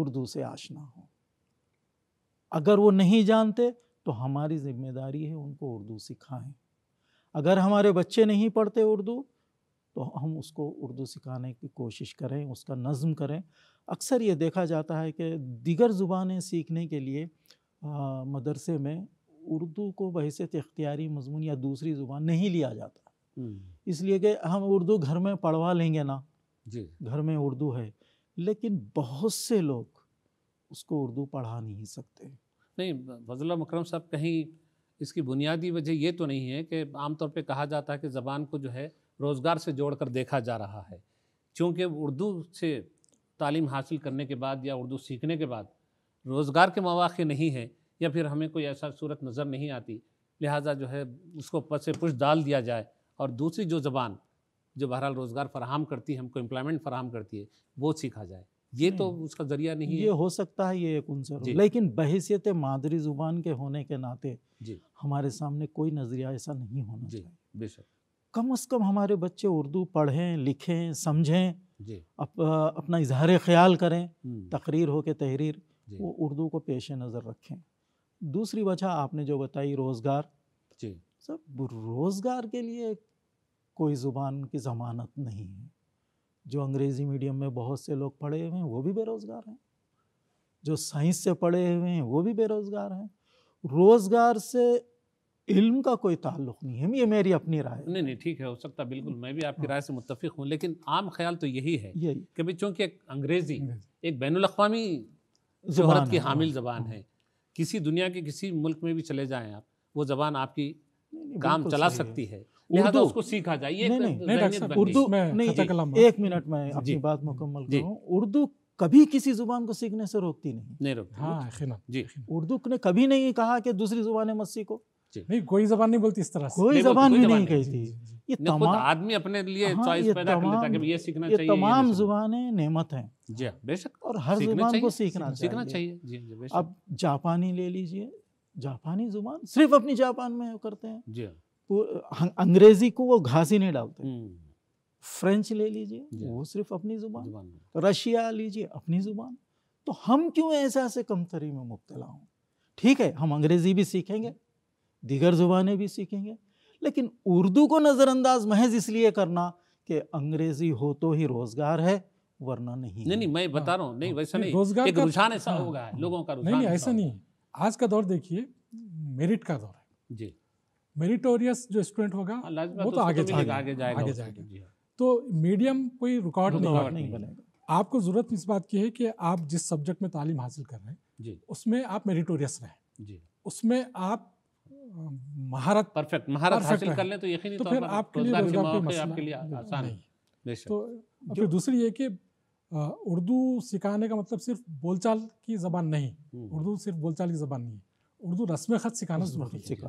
उर्दू से आशना हो अगर वो नहीं जानते तो हमारी जिम्मेदारी है उनको उर्दू सिखाएं अगर हमारे बच्चे नहीं पढ़ते उर्दू तो हम उसको उर्दू सिखाने की कोशिश करें उसका नज़म करें अक्सर ये देखा जाता है कि दीगर ज़ुबानें सीखने के लिए मदरसे में उर्दू को बहसीत इख्तियारी मजमून या दूसरी ज़ुबान नहीं लिया जाता इसलिए कि हम उर्दू घर में पढ़वा लेंगे ना जी घर में उर्दू है लेकिन बहुत से लोग उसको उर्दू पढ़ा नहीं सकते नहीं फजल मकरम साहब कहीं इसकी बुनियादी वजह ये तो नहीं है कि आमतौर पर कहा जाता है कि ज़बान को जो है रोज़गार से जोड़ देखा जा रहा है क्योंकि उर्दू से तालीम हासिल करने के बाद या उर्दू सीखने के बाद रोज़गार के मौाक़े नहीं हैं या फिर हमें कोई ऐसा सूरत नज़र नहीं आती लिहाजा जो है उसको पस से पुश डाल दिया जाए और दूसरी जो ज़बान जो बहरहाल रोज़गार फराहम करती है हमको एम्प्लॉयमेंट फराहम करती है वो सीखा जाए ये तो उसका ज़रिया नहीं ये है। हो सकता है ये एक उनसर लेकिन बहसीत मादरी ज़ुबान के होने के नाते जी हमारे सामने कोई नज़रिया ऐसा नहीं होना चाहिए बेशक कम अज़ कम हमारे बच्चे उर्दू पढ़ें लिखें समझें अप, अपना इजहार ख्याल करें तकरीर हो के तहरीर वो उर्दू को पेश नज़र रखें दूसरी वजह आपने जो बताई रोज़गार सब रोज़गार के लिए कोई ज़ुबान की ज़मानत नहीं है जो अंग्रेज़ी मीडियम में बहुत से लोग पढ़े हुए हैं वो भी बेरोज़गार हैं जो साइंस से पढ़े हुए हैं वो भी बेरोज़गार हैं रोज़गार से इल्म का कोई ताल्लुक नहीं है ये मेरी अपनी राय नहीं नहीं ठीक है हो सकता बिल्कुल मैं भी आपकी हाँ। राय से मुतफिक हूँ लेकिन आम ख्याल तो यही है यही कि भाई चूँकि एक अंग्रेज़ी एक बैन अवी जबरत की हाँ। हामिल ज़बान है किसी दुनिया के किसी मुल्क में भी चले जाएँ आप वो ज़बान आपकी काम चला सकती है उसको सीखा जाए नहीं नहीं नहीं उर्दू नहीं एक मिनट में अपनी बात मुकम्मल करूँ उर्दू कभी किसी जुबान को सीखने से रोकती नहीं नहीं रोकती हाँ जी उर्दू ने कभी नहीं कहा कि दूसरी जुबान मत सीखो नहीं कोई जबान नहीं बोलती इस तरह से कोई जबान भी नहीं कहती ये तमाम आदमी अपने लिए हाँ, चॉइस पैदा कर लेता कि ये सीखना चाहिए तमाम जुबानें नेमत हैं जी हाँ, बेशक और हर जुबान को सीखना सीखना चाहिए अब जापानी ले लीजिए जापानी जुबान सिर्फ अपनी जापान में करते हैं जी हाँ। अं, अंग्रेजी को वो घास ही नहीं डालते हम्म। फ्रेंच ले लीजिए वो सिर्फ अपनी जुबान रशिया लीजिए अपनी जुबान तो हम क्यों एहसास कमतरी में मुबतला हूँ ठीक है हम अंग्रेजी भी सीखेंगे दीगर ज़ुबानें भी सीखेंगे लेकिन उर्दू को नज़रअंदाज महज इसलिए करना कि अंग्रेज़ी हो तो ही रोज़गार है वरना नहीं नहीं नहीं मैं बता रहा हूँ हाँ। नहीं वैसा नहीं रोजगार एक रुझान ऐसा हाँ, होगा हाँ। लोगों का नहीं नहीं ऐसा नहीं है आज का दौर देखिए मेरिट का दौर है जी मेरिटोरियस जो स्टूडेंट होगा वो तो आगे जाएगा आगे जाएगा आगे जाएगा तो मीडियम कोई रिकॉर्ड नहीं बनेगा आपको ज़रूरत इस बात की है कि आप जिस सब्जेक्ट में तालीम हासिल कर रहे हैं उसमें आप मेरिटोरियस रहें उसमें आप महारत परफेक्ट महारत हासिल कर लें तो तो, तो फिर आपके लिए आसान है तो फिर दूसरी ये कि उर्दू सिखाने का मतलब सिर्फ बोलचाल की ज़बान नहीं हम्म। उर्दू सिर्फ बोलचाल की ज़बान नहीं है उर्दू रस्म ख़त सिखाना ज़रूरी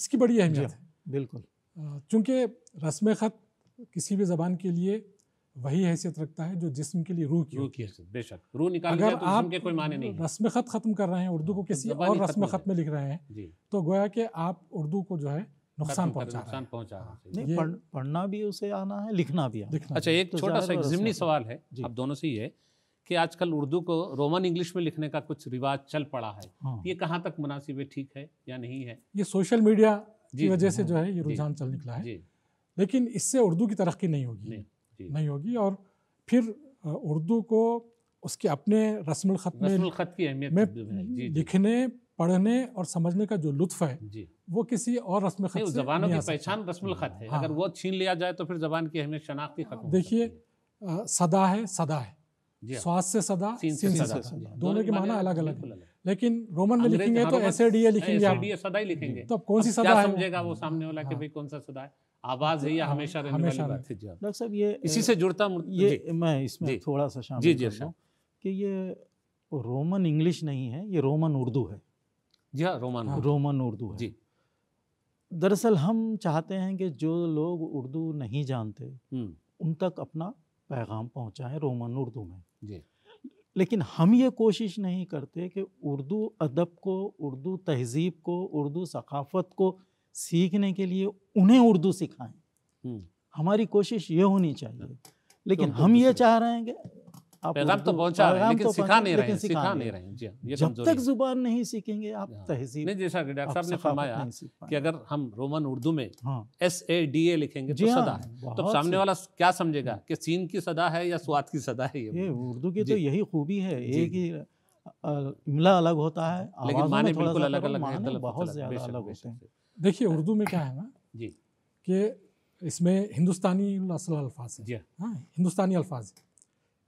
इसकी बड़ी अहमियत हाँ, है बिल्कुल चूंकि रस्म ख़त किसी भी ज़बान के लिए वही हैसियत रखता है जो जिस्म के लिए रूह की रूह की हैसियत बेशक रूह निकाल अगर तो आप के कोई माने नहीं रस्म ख़त ख़त्म कर रहे हैं उर्दू को हाँ, किसी और रस्म ख़त में लिख रहे हैं तो गोया कि आप उर्दू को जो है नुकसान पहुंचा नुकसान पहुंचा रहे हैं पढ़ना भी उसे आना है लिखना भी आना अच्छा एक तो छोटा सा जिमनी सवाल है आप दोनों से ही है कि आजकल उर्दू को रोमन इंग्लिश में लिखने का कुछ रिवाज चल पड़ा है हाँ। ये कहाँ तक मुनासिब है ठीक है या नहीं है ये सोशल मीडिया की वजह से हाँ, जो है ये रुझान चल निकला है लेकिन इससे उर्दू की तरक्की नहीं होगी नहीं होगी और फिर उर्दू को उसके अपने रस्म ख़त में ख़त की अहमियत में लिखने पढ़ने और समझने का जो लुत्फ है वो किसी और रस्म खत जबानों की पहचान रस्म खत है हाँ। अगर वो छीन लिया जाए तो फिर जबान की अहमियत शनाख्ती खत्म देखिए सदा है सदा है हाँ। स्वास्थ्य से सदा सीन से सदा हाँ। दोनों के माना अलग अलग है लेकिन रोमन में लिखेंगे तो एस ए डी ए लिखेंगे e सदा ही लिखेंगे तो कौन सी सदा है समझेगा वो सामने वाला कि भाई कौन सा सदा है आवाज तो है या हमेशा रहने हमेशा वाली बात है हाँ। डॉक्टर साहब ये इसी से जुड़ता ये मैं इसमें थोड़ा सा शामिल जी जी अच्छा। कि ये रोमन इंग्लिश नहीं है ये रोमन उर्दू है जी हाँ रोमन हाँ, रोमन उर्दू है जी दरअसल हम चाहते हैं कि जो लोग उर्दू नहीं जानते हम्म। उन तक अपना पैगाम पहुंचाएं रोमन उर्दू में जी लेकिन हम ये कोशिश नहीं करते कि उर्दू अदब को उर्दू तहजीब को उर्दू सकाफ़त को सीखने के लिए उन्हें उर्दू सिखाएं हम्म। हमारी कोशिश ये होनी चाहिए हाँ। लेकिन हम ये चाह रहे हैं कि पैगाम तो पहुंचा रहे हैं लेकिन तो सिखा नहीं रहे सिखा नहीं रहे जी हाँ, ये जब तक जुबान नहीं सीखेंगे आप हाँ। तहजीब नहीं जैसा डॉक्टर साहब ने फरमाया कि अगर हम रोमन उर्दू में एस ए डी ए लिखेंगे तो सदा है तो सामने वाला क्या समझेगा कि चीन की सदा है या स्वाद की सदा है ये उर्दू की तो यही खूबी है एक ही इमला अलग होता है लेकिन माने बिल्कुल अलग अलग बहुत ज्यादा अलग होते हैं देखिए उर्दू में क्या है ना जी कि इसमें हिंदुस्तानी असल अल्फाज है जी हाँ हिंदुस्तानी अल्फाज है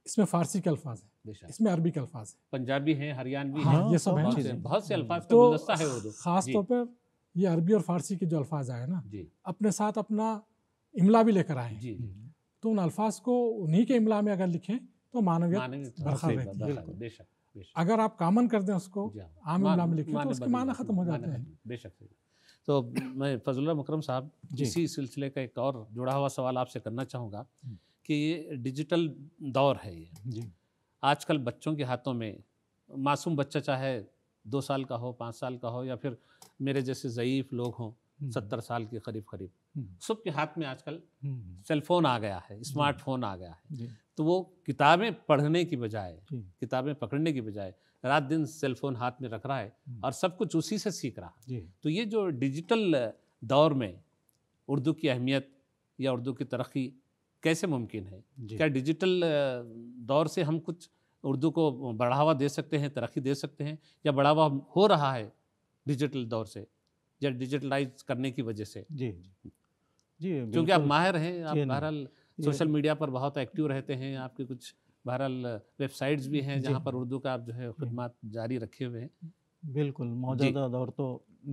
इसमें फ़ारसी के अल्फाज है इसमें अरबी के अल्फाज है पंजाबी है हरियाणवी हाँ, ये सब बहुत से अल्फाज तो है उर्दू खास तौर पर ये अरबी और फारसी के जो अल्फाज आए ना अपने साथ अपना इमला भी लेकर आए तो उन अल्फाज को उन्हीं के इमला में अगर लिखें तो मानवीय बरकरार रहती है अगर आप कामन कर दें उसको हाँ। आम इमला में लिखें तो उसके माना खत्म हो जाते हैं बेशक तो मैं फजल मकरम साहब इसी सिलसिले का एक और जुड़ा हुआ सवाल आपसे करना चाहूँगा हम्म। कि ये डिजिटल दौर है ये आजकल बच्चों के हाथों में मासूम बच्चा चाहे दो साल का हो पाँच साल का हो या फिर मेरे जैसे ज़यीफ़ लोग हों हम्म। सत्तर साल के करीब करीब हम्म। सबके हाथ में आजकल सेलफोन आ गया है स्मार्टफोन आ गया है तो वो किताबें पढ़ने की बजाय किताबें पकड़ने की बजाय रात दिन सेलफोन हाथ में रख रहा है हम्म। और सब कुछ उसी से सीख रहा है तो ये जो डिजिटल दौर में उर्दू की अहमियत या उर्दू की तरक्की कैसे मुमकिन है क्या डिजिटल दौर से हम कुछ उर्दू को बढ़ावा दे सकते हैं तरक्की दे सकते हैं या बढ़ावा हो रहा है डिजिटल दौर से या डिजिटलाइज करने की वजह से जी जी क्योंकि आप माहिर हैं आप बहरहाल सोशल मीडिया पर बहुत एक्टिव रहते हैं आपके कुछ बहरहाल वेबसाइट्स भी हैं जहाँ पर उर्दू का आप जो है खदमात जारी रखे हुए हैं बिल्कुल मौजूदा दौर तो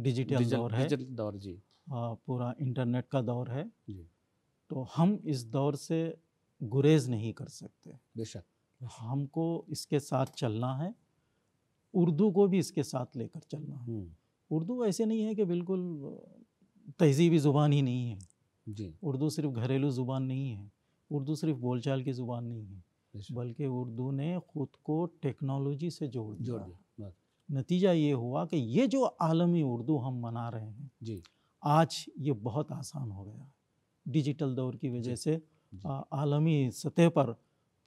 डिजिटल दौर है डिजिटल दौर जी आ, पूरा इंटरनेट का दौर है जी तो हम इस दौर से गुरेज नहीं कर सकते बेशक तो हमको इसके साथ चलना है उर्दू को भी इसके साथ लेकर चलना है हम्म। उर्दू ऐसे नहीं है कि बिल्कुल तहजीबी ज़ुबान ही नहीं है जी उर्दू सिर्फ घरेलू ज़ुबान नहीं है उर्दू सिर्फ बोलचाल की ज़ुबान नहीं है बल्कि उर्दू ने ख़ुद को टेक्नोलॉजी से जोड़ दिया जोड़ दिया नतीजा ये हुआ कि ये जो आलमी उर्दू हम मना रहे हैं जी आज ये बहुत आसान हो गया डिजिटल दौर की वजह से आलमी सतह पर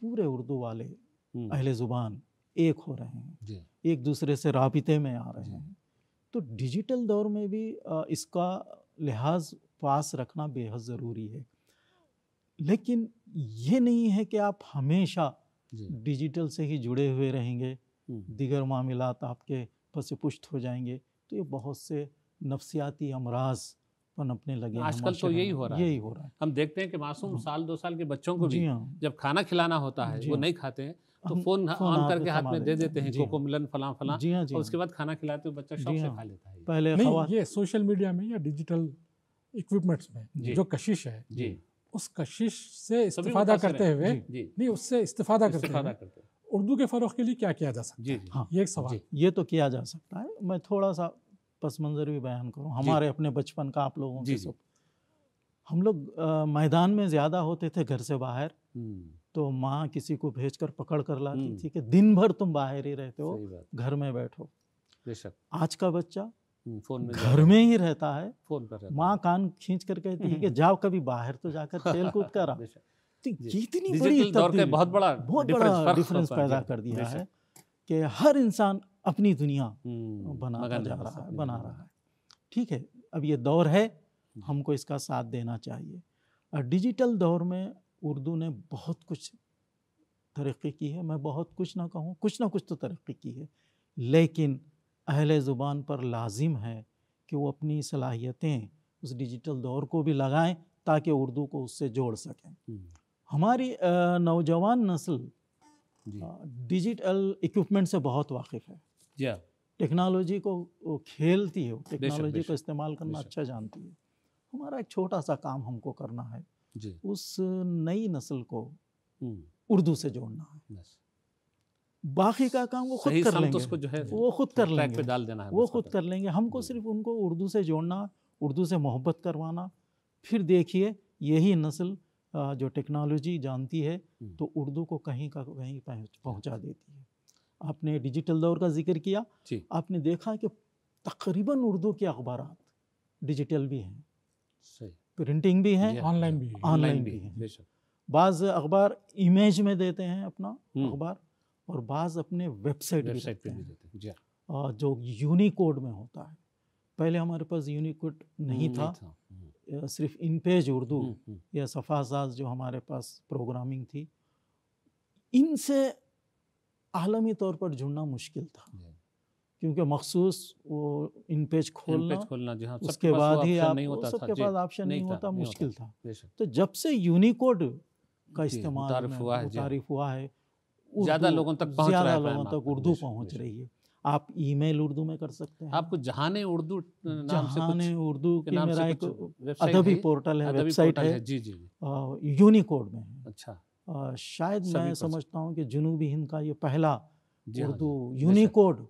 पूरे उर्दू वाले हम्म। अहले ज़ुबान एक हो रहे हैं एक दूसरे से रबते में आ रहे हैं तो डिजिटल दौर में भी इसका लिहाज पास रखना बेहद ज़रूरी है लेकिन ये नहीं है कि आप हमेशा डिजिटल से ही जुड़े हुए रहेंगे हम्म। दिगर मामला आपके पसे पुष्ट हो जाएंगे तो ये बहुत से नफसियाती अमराज पनपने लगे आजकल तो यही हो रहा है यही हो रहा है हम देखते हैं कि मासूम हाँ। साल दो साल के बच्चों को भी हाँ। जब खाना खिलाना होता है वो हाँ। नहीं खाते हैं तो फोन ऑन करके हाथ में दे देते हैं कोको मिलन फलां फलां जी हाँ जी उसके बाद खाना खिलाते हुए बच्चा शौक से खा लेता है पहले ये सोशल मीडिया में या डिजिटल इक्विपमेंट्स में जो कशिश है उस कशिश से इस्तेफादा करते हुए नहीं उससे इस्तेफादा करते हैं उर्दू के फ़रोग के लिए क्या किया जा सकता है हाँ ये एक सवाल ये तो किया जा सकता है मैं थोड़ा सा पस मंज़र भी बयान करूँ हमारे अपने बचपन का आप लोगों के सब हम लोग मैदान में ज़्यादा होते थे घर से बाहर हम्म। तो माँ किसी को भेज कर पकड़ कर लाती हम्म। थी कि दिन भर तुम बाहर ही रहते हो घर में बैठो आज का बच्चा हम्म, फोन में घर में ही रहता है फोन पर रहता माँ कान खींच कर कहती है कि हम्म। जाओ कभी बाहर तो जाकर खेल कूद कर कितनी बड़ी बहुत बड़ा बहुत बड़ा डिफरेंस पैदा कर दिया है कि हर इंसान अपनी दुनिया हम्म, बना जा रहा है बना रहा है ठीक है अब ये दौर है हमको इसका साथ देना चाहिए और डिजिटल दौर में उर्दू ने बहुत कुछ तरक्की की है मैं बहुत कुछ ना कहूँ कुछ ना कुछ तो तरक्की की है लेकिन अहल ज़ुबान पर लाजिम है कि वो अपनी सलाहियतें उस डिजिटल दौर को भी लगाएं ताकि उर्दू को उससे जोड़ सकें हमारी नौजवान नस्ल डिजिटल इक्विपमेंट से बहुत वाकिफ़ है टेक्नोलॉजी को खेलती है टेक्नोलॉजी को इस्तेमाल करना अच्छा जानती है हमारा एक छोटा सा काम हमको करना है उस नई नस्ल को उर्दू से जोड़ना है बाकी का काम वो खुद कर तो लेंगे उसको जो है वो खुद कर लेंगे पे डाल देना है वो खुद कर लेंगे हमको हम्म। सिर्फ उनको उर्दू से जोड़ना उर्दू से मोहब्बत करवाना फिर देखिए यही नस्ल जो टेक्नोलॉजी जानती है हम्म। तो उर्दू को कहीं का कहीं अच्छा। पहुंचा देती है आपने डिजिटल दौर का जिक्र किया आपने देखा कि तकरीबन उर्दू के अखबार डिजिटल भी हैं प्रिंटिंग भी है अच्छा। ऑनलाइन भी ऑनलाइन भी है बाज़ अखबार इमेज में देते हैं अपना हम्म। अखबार और बाज़ अपने वेबसाइट भी देते हैं हाँ। जो यूनिकोड में होता है पहले हमारे पास यूनिकोड नहीं, था, हम्म। सिर्फ इन पेज उर्दू हम्म, हम्म। या सफाजाज जो हमारे पास प्रोग्रामिंग थी इनसे आलमी तौर पर जुड़ना मुश्किल था हाँ। क्योंकि मखसूस वो इन पेज खोलना, इन पेज खोलना जहाँ उसके बाद ही आप सबके पास ऑप्शन नहीं होता मुश्किल था तो जब से यूनिकोड का इस्तेमाल हाँ। तारीफ हुआ है ज़्यादा लोगों तक पहुंच रहा है लोगों तक उर्दू पहुंच रही है आप ईमेल उर्दू में कर सकते हैं आपको जहाने उर्दू जहाने उर्दू के नाम मेरा एक अदबी पोर्टल है वेबसाइट है जी जी यूनिकोड में अच्छा शायद मैं समझता हूँ कि जुनूबी हिंद का ये पहला हाँ, उर्दू यूनिकोड हाँ,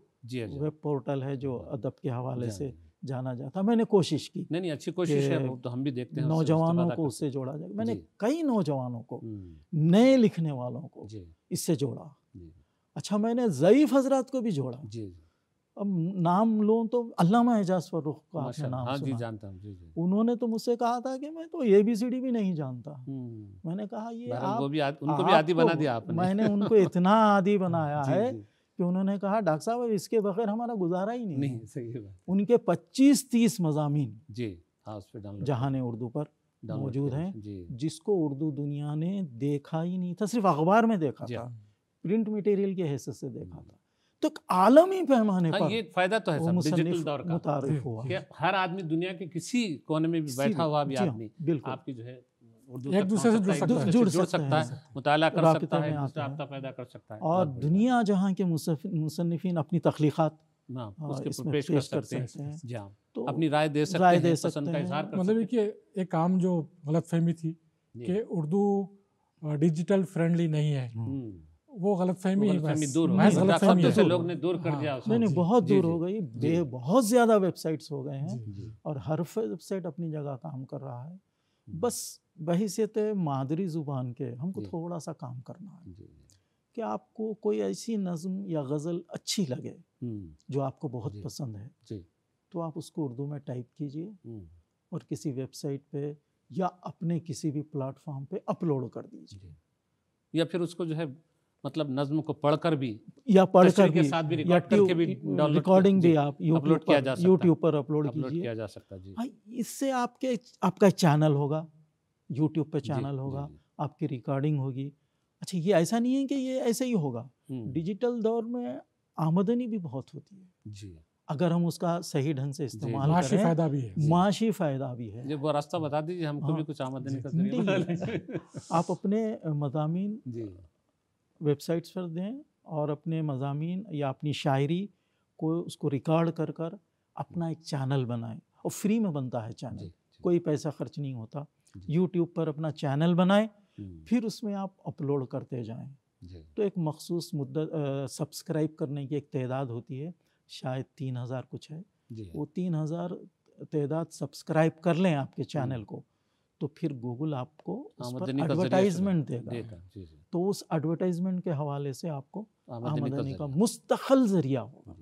वेब पोर्टल है जो अदब के हवाले हाँ, से जाना जाता मैंने कोशिश की नहीं नहीं अच्छी कोशिश है तो हम भी देखते हैं नौजवानों को उससे जोड़ा जाए मैंने कई नौजवानों को हम्म। नए लिखने वालों को इससे जोड़ा अच्छा मैंने ज़यीफ़ हजरात को भी जोड़ा जी अब नाम लो तो अल्लामा एजाज फरूख का आपने नाम हाँ सुना। जी जानता हूं, जी जी उन्होंने तो मुझसे कहा था कि मैं तो ए बी सी डी भी नहीं जानता हम्म। मैंने कहा ये आप, भी आद, उनको भी आदि बना तो दिया आपने मैंने उनको इतना आदि बनाया जी, है जी, कि उन्होंने कहा डॉक्टर साहब इसके बगैर हमारा गुजारा ही नहीं नहीं सही बात उनके पच्चीस तीस मजामी जी हाँ उस पर जहाँ ने उर्दू पर मौजूद हैं जिसको उर्दू दुनिया ने देखा ही नहीं था सिर्फ अखबार में देखा था प्रिंट मटेरियल के हैसियत से देखा था हम्म। तो आलमी पैमाने हाँ, पर ये फायदा तो है सब डिजिटल दौर का हम्म। हुआ हर आदमी दुनिया के किसी कोने में भी बैठा हुआ भी हाँ, आदमी आपकी जो है एक दूसरे से जुड़ सकता है जुड़ सकता है मुताला कर सकता है रबता पैदा कर सकता है और दुनिया जहाँ के मुसनफिन अपनी तख्लीक़ात पेश कर सकते हैं हाँ। तो अपनी राय दे सकते राय दे सकते हैं मतलब कि एक आम जो गलतफहमी थी कि उर्दू डिजिटल फ्रेंडली नहीं है हम्म। वो गलत फहमी है गलत फहमी तो से लोग ने दूर कर हाँ। दिया नहीं नहीं बहुत दूर हो गई बहुत ज़्यादा वेबसाइट्स हो गए हैं और हर वेबसाइट अपनी जगह काम कर रहा है हम्म। बस बहसीत मादरी ज़ुबान के हमको थोड़ा सा काम करना है कि आपको कोई ऐसी नज़म या गज़ल अच्छी लगे हम्म। जो आपको बहुत पसंद है तो आप उसको उर्दू में टाइप कीजिए हम्म। और किसी वेबसाइट पे या अपने किसी भी प्लेटफॉर्म पे अपलोड कर दीजिए या फिर उसको जो है मतलब नज्म को पढ़कर भी या पढ़कर के साथ भी या करके भी रिकॉर्डिंग भी आप यूट्यूब पर अपलोड किया जा सकता है हाँ, इससे आपके आपका चैनल होगा यूट्यूब पे चैनल होगा आपकी रिकॉर्डिंग होगी अच्छा ये ऐसा नहीं है कि ये ऐसे ही होगा डिजिटल हम्म। दौर में आमदनी भी बहुत होती है जी अगर हम उसका सही ढंग से इस्तेमाल करें फायदा भी है माशी फायदा भी है जब वो रास्ता बता दीजिए हमको हाँ, भी कुछ आमदनी का आप अपने मजामी वेबसाइट्स पर दें और अपने मजामी या अपनी शायरी को उसको रिकॉर्ड कर कर अपना एक चैनल बनाएं और फ्री में बनता है चैनल कोई पैसा खर्च नहीं होता यूट्यूब पर अपना चैनल बनाएं हम्म। फिर उसमें आप अपलोड करते जाएं तो एक मखसूस मुद्दत सब्सक्राइब करने की एक तदाद होती है शायद तीन हज़ार कुछ है वो तीन हज़ार तदाद सब्सक्राइब कर लें आपके चैनल हम्म। को तो फिर गूगल आपको एडवर्टाइजमेंट देगा, जी जी। तो उस एडवर्टाइजमेंट के हवाले से आपको आमदनी का मुस्तकल ज़रिया होगा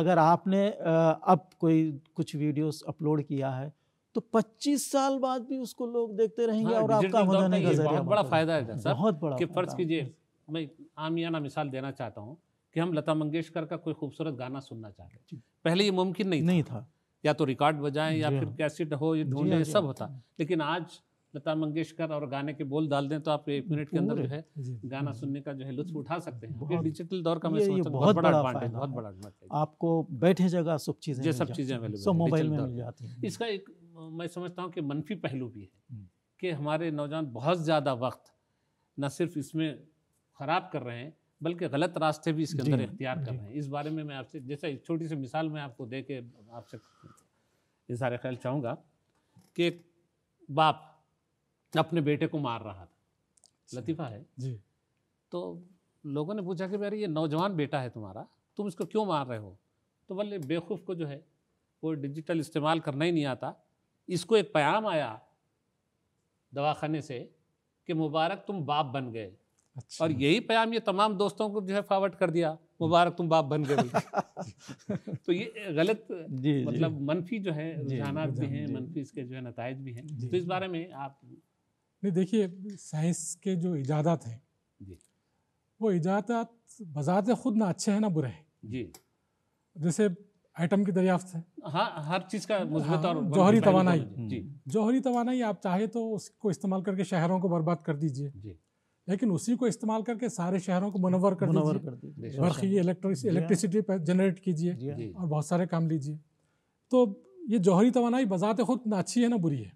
अगर आपने अब कोई कुछ वीडियोस अपलोड किया है तो 25 साल बाद भी उसको लोग देखते रहेंगे हाँ, और आपका मदने का जरिया बहुत बड़ा फायदा है सर बहुत बड़ा कि फर्ज कीजिए मैं आमियाना मिसाल देना चाहता हूँ कि हम लता मंगेशकर का कोई खूबसूरत गाना सुनना चाहते हैं पहले ये मुमकिन नहीं नहीं था या तो रिकॉर्ड बजाएं या हाँ। फिर कैसेट हो ये ढूंढें हाँ, सब हाँ। होता लेकिन आज लता मंगेशकर और गाने के बोल डाल दें तो आप एक मिनट के अंदर जो है गाना सुनने का जो है लुत्फ उठा सकते हैं डिजिटल दौर का मैं समझता बहुत, बहुत बड़ा एडवांटेज बहुत बड़ा एडवांटेज आपको बैठे जगह सब चीजें ये सब चीजें अवेलेबल मोबाइल में मिल जाती हैं इसका एक मैं समझता हूँ कि मनफी पहलू भी है हम्म। कि हमारे नौजवान बहुत ज़्यादा वक्त न सिर्फ इसमें ख़राब कर रहे हैं बल्कि गलत रास्ते भी इसके अंदर इख्तियार कर रहे हैं इस बारे में मैं आपसे जैसा एक छोटी सी मिसाल मैं आपको दे के आपसे इजहार ख्याल चाहूँगा कि एक बाप अपने बेटे को मार रहा था लतीफ़ा है जी तो लोगों ने पूछा कि अरे ये नौजवान बेटा है तुम्हारा तुम इसको क्यों मार रहे हो तो बल्ले बेवकूफ़ को जो है वो डिजिटल इस्तेमाल करना ही नहीं आता इसको एक प्याम आया दवाखाने से कि मुबारक तुम बाप बन गए अच्छा। और यही प्याम ये तमाम दोस्तों को जो है फावट कर दिया मुबारक तुम बाप बन गए तो ये गलत जी, मतलब मनफी जो है रुझाना भी हैं मनफी इसके जो है नतज भी हैं तो इस बारे में आप नहीं देखिए साइंस के जो इजादात हैं वो इजादात बजात खुद ना अच्छे हैं ना बुरे हैं जी जैसे आइटम की दरियाफ्त है हाँ हर चीज़ का हाँ, और जौहरी तो जी जौहरी तो आप चाहे तो उसको इस्तेमाल करके शहरों को बर्बाद कर दीजिए लेकिन उसी को इस्तेमाल करके सारे शहरों को मुनवर कर दीजिए हाँ। इलेक्ट्रिसिटी जनरेट कीजिए हाँ। और बहुत सारे काम लीजिए तो ये जौहरी तो बजात खुद ना अच्छी है ना बुरी है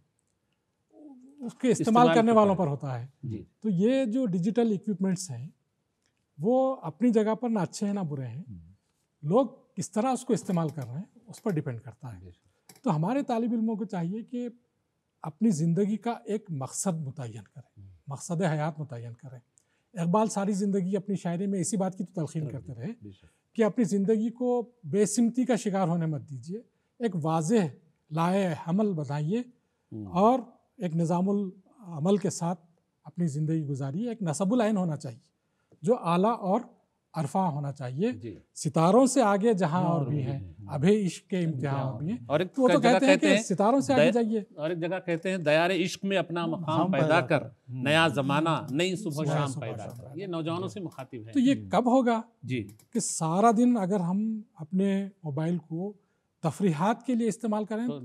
उसके इस्तेमाल करने वालों पर होता है तो ये जो डिजिटल इक्विपमेंट्स हैं वो अपनी जगह पर ना अच्छे हैं ना बुरे हैं हम्म। लोग किस तरह उसको इस्तेमाल कर रहे हैं उस पर डिपेंड करता है तो हमारे तालब इलमों को चाहिए कि अपनी ज़िंदगी का एक मकसद मुतन करें हम्म। मकसद हयात मुतन करें इकबाल सारी ज़िंदगी अपनी शायरी में इसी बात की तो तलखीन करते रहे कि अपनी ज़िंदगी को बेसमती का शिकार होने मत दीजिए एक वाज लाए हमल बनाइए हम्म। और एक निज़ामुल अमल के साथ अपनी ज़िंदगी गुजारिए एक नसबुल होना चाहिए जो आला और अरफा होना चाहिए सितारों से आगे जहाँ हाँ, और भी है हाँ। अभी इश्क के इम्तिहान भी है और एक तो, तो कहते हैं कि सितारों से आगे जाइए और एक जगह कहते हैं दयार इश्क में अपना हाँ। मकाम पैदा कर हम्म। नया जमाना नई सुबह शाम पैदा कर ये नौजवानों से मुखातिब है तो ये कब होगा जी कि सारा दिन अगर हम अपने मोबाइल को तफरीहत के लिए इस्तेमाल करें तो,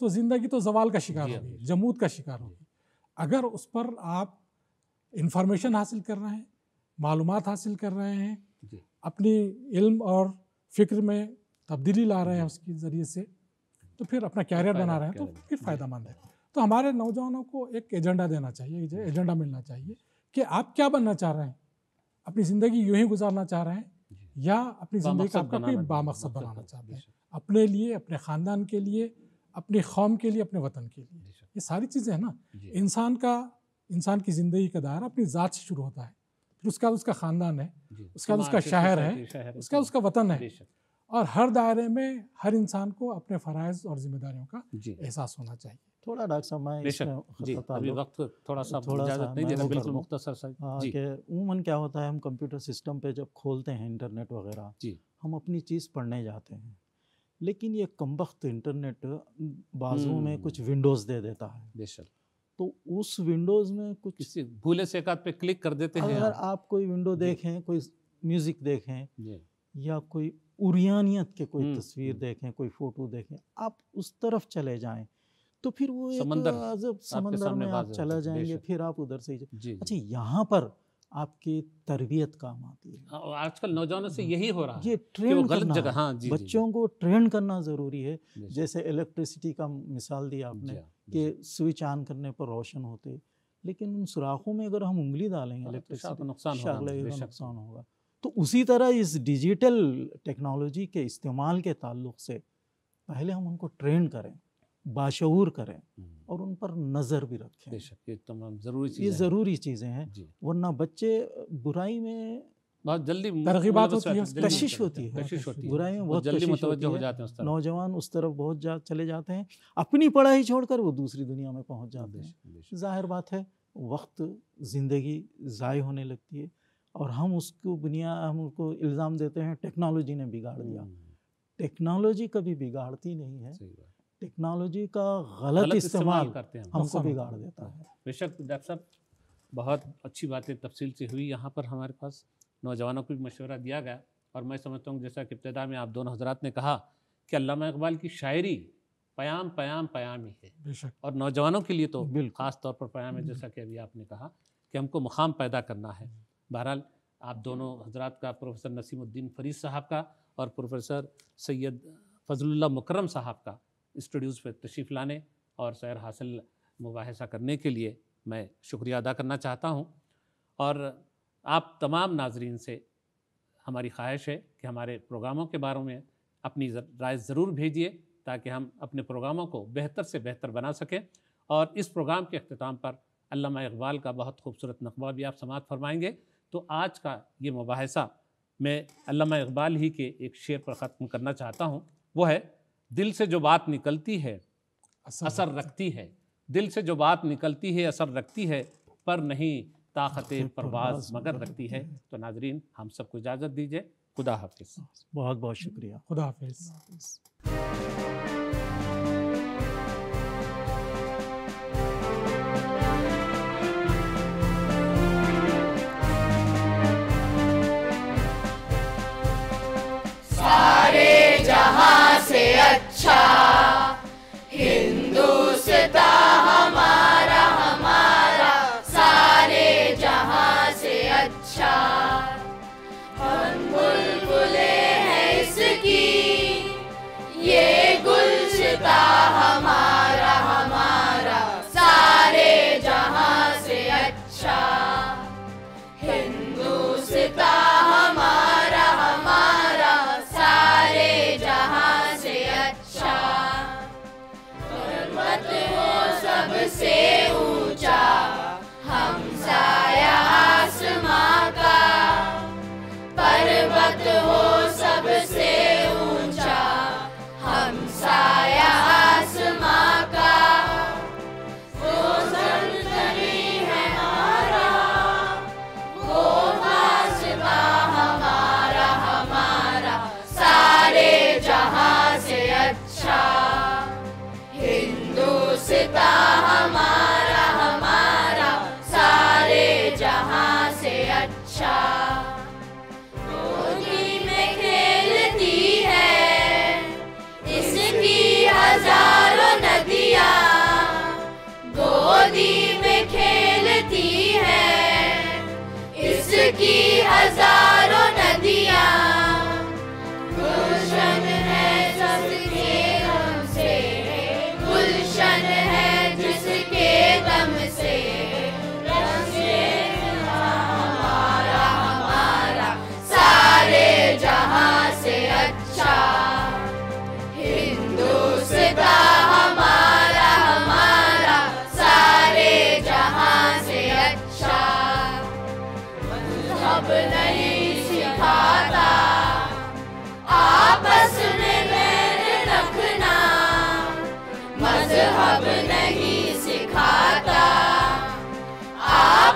तो ज़िंदगी तो जवाल का शिकार होगी जमूद का शिकार होगी अगर उस पर आप इंफॉर्मेशन हासिल कर रहे हैं मालूम हासिल कर रहे हैं अपनी इल्म और फिक्र में तब्दीली ला रहे हैं उसके ज़रिए से तो फिर अपना कैरियर बना रहे हैं तो फिर फ़ायदा मंद है तो हमारे नौजवानों को एक एजेंडा देना चाहिए एजेंडा मिलना चाहिए कि आप क्या बनना चाह रहे हैं अपनी ज़िंदगी यूँ ही गुजारना चाह रहे हैं या अपनी ज़िंदगी का आपका कोई बामकसद बनाना चाहते हैं अपने लिए अपने ख़ानदान के लिए अपनी कौम के लिए अपने वतन के लिए ये सारी चीज़ें हैं ना इंसान का इंसान की ज़िंदगी का दायरा अपनी ज़ात से शुरू होता है फिर उसके बाद उसका ख़ानदान है उसके बाद उसका शहर है उसके बाद उसका वतन है और हर दायरे में हर इंसान को अपने फ़रज़ और जिम्मेदारियों का एहसास होना चाहिए थोड़ा डॉक्टर साहब मैं अभी वक्त थोड़ा सा थोड़ा सा नहीं देना बिल्कुल मुख्तसर सा हाँ, उमन क्या होता है हम कंप्यूटर सिस्टम पे जब खोलते हैं इंटरनेट वगैरह हम अपनी चीज़ पढ़ने जाते हैं लेकिन ये कमबख्त इंटरनेट बाजू हम्म। में कुछ विंडोज़ दे देता है बेशक तो उस विंडोज़ में कुछ किसी भूले से एक पे क्लिक कर देते हैं अगर आप कोई विंडो देखें कोई म्यूज़िक देखें या कोई उरियानियत के कोई हम्म, तस्वीर हम्म। देखें कोई फ़ोटो देखें आप उस तरफ चले जाएं तो फिर वो समंदर एक समंदर में आप चला जाएंगे फिर आप उधर से अच्छा यहाँ पर आपकी तरबियत काम आती है हाँ, आजकल नौजवानों से हाँ। यही हो रहा है ये ट्रेन गलत जगह हाँ जी बच्चों को ट्रेन करना ज़रूरी है जैसे इलेक्ट्रिसिटी का मिसाल दिया आपने हाँ। कि स्विच ऑन करने पर रोशन होते लेकिन उन सुराखों में अगर हम उंगली डालेंगे हाँ, तो इलेक्ट्रिसिटी नुकसान होगा नुकसान होगा तो उसी तरह इस डिजिटल टेक्नोलॉजी के इस्तेमाल के ताल्लुक से पहले हम उनको ट्रेन करें बाशूर करें हम्म। और उन पर नज़र भी रखें ये तमाम ज़रूरी ये ज़रूरी चीज़ें हैं वरना बच्चे बुराई में बहुत जल्दी तरगीबात मतलब होती है कशिश होती है कशिश होती है बुराइयों बहुत जल्दी मुतवजह मतलब हो जाते हैं उस तरफ नौजवान उस तरफ बहुत जा चले जाते हैं अपनी पढ़ाई छोड़कर वो दूसरी दुनिया में पहुंच जाते हैं जाहिर बात है वक्त ज़िंदगी ज़ाय होने लगती है और हम उसको बुनिया हम उसको इल्ज़ाम देते हैं टेक्नोलॉजी ने बिगाड़ दिया हम्म। टेक्नोलॉजी कभी बिगाड़ती नहीं है टेक्नोलॉजी का गलत इस्तेमाल करते हैं हमको बिगाड़ देता है बेशक डॉक्टर साहब बहुत अच्छी बातें तफसील से हुई यहाँ पर हमारे पास नौजवानों को भी मशवरा दिया गया और मैं समझता हूँ जैसा कि इब्तदा में आप दोनों हजरात ने कहा कि अलामा इकबाल की शायरी प्याम प्याम प्याम ही है और नौजवानों के लिए तो ख़ास तौर पर प्याम है जैसा कि अभी आपने कहा कि हमको मुकाम पैदा करना है हम्म। बहरहाल आप दोनों हजरात का प्रोफेसर नसीमुद्दीन फरीद साहब का और प्रोफेसर सैयद फजलुल्ला मुकरम साहब का स्टूडियोज़ पर तशरीफ़ लाने और सैर हासिल मुबासा करने के लिए मैं शुक्रिया अदा करना चाहता हूँ और आप तमाम नाजरीन से हमारी ख्वाहिश है कि हमारे प्रोग्रामों के बारे में अपनी राय ज़रूर भेजिए ताकि हम अपने प्रोग्रामों को बेहतर से बेहतर बना सकें और इस प्रोग्राम के अख्ताम पर अल्लामा इकबाल का बहुत खूबसूरत नकबा भी आप समात फरमाएंगे तो आज का ये मुबासा मैं अल्लामा इकबाल ही के एक शेर पर ख़त्म करना चाहता हूँ वो है दिल से जो बात निकलती है असर रखती है दिल से जो बात निकलती है असर रखती है पर नहीं ताकत परवाज मगर रखती है तो नाजरीन हम सबको इजाज़त दीजिए खुदा हाफिज बहुत बहुत शुक्रिया खुदा हाफिज सारे जहां से अच्छा की हजार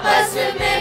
Papas remain.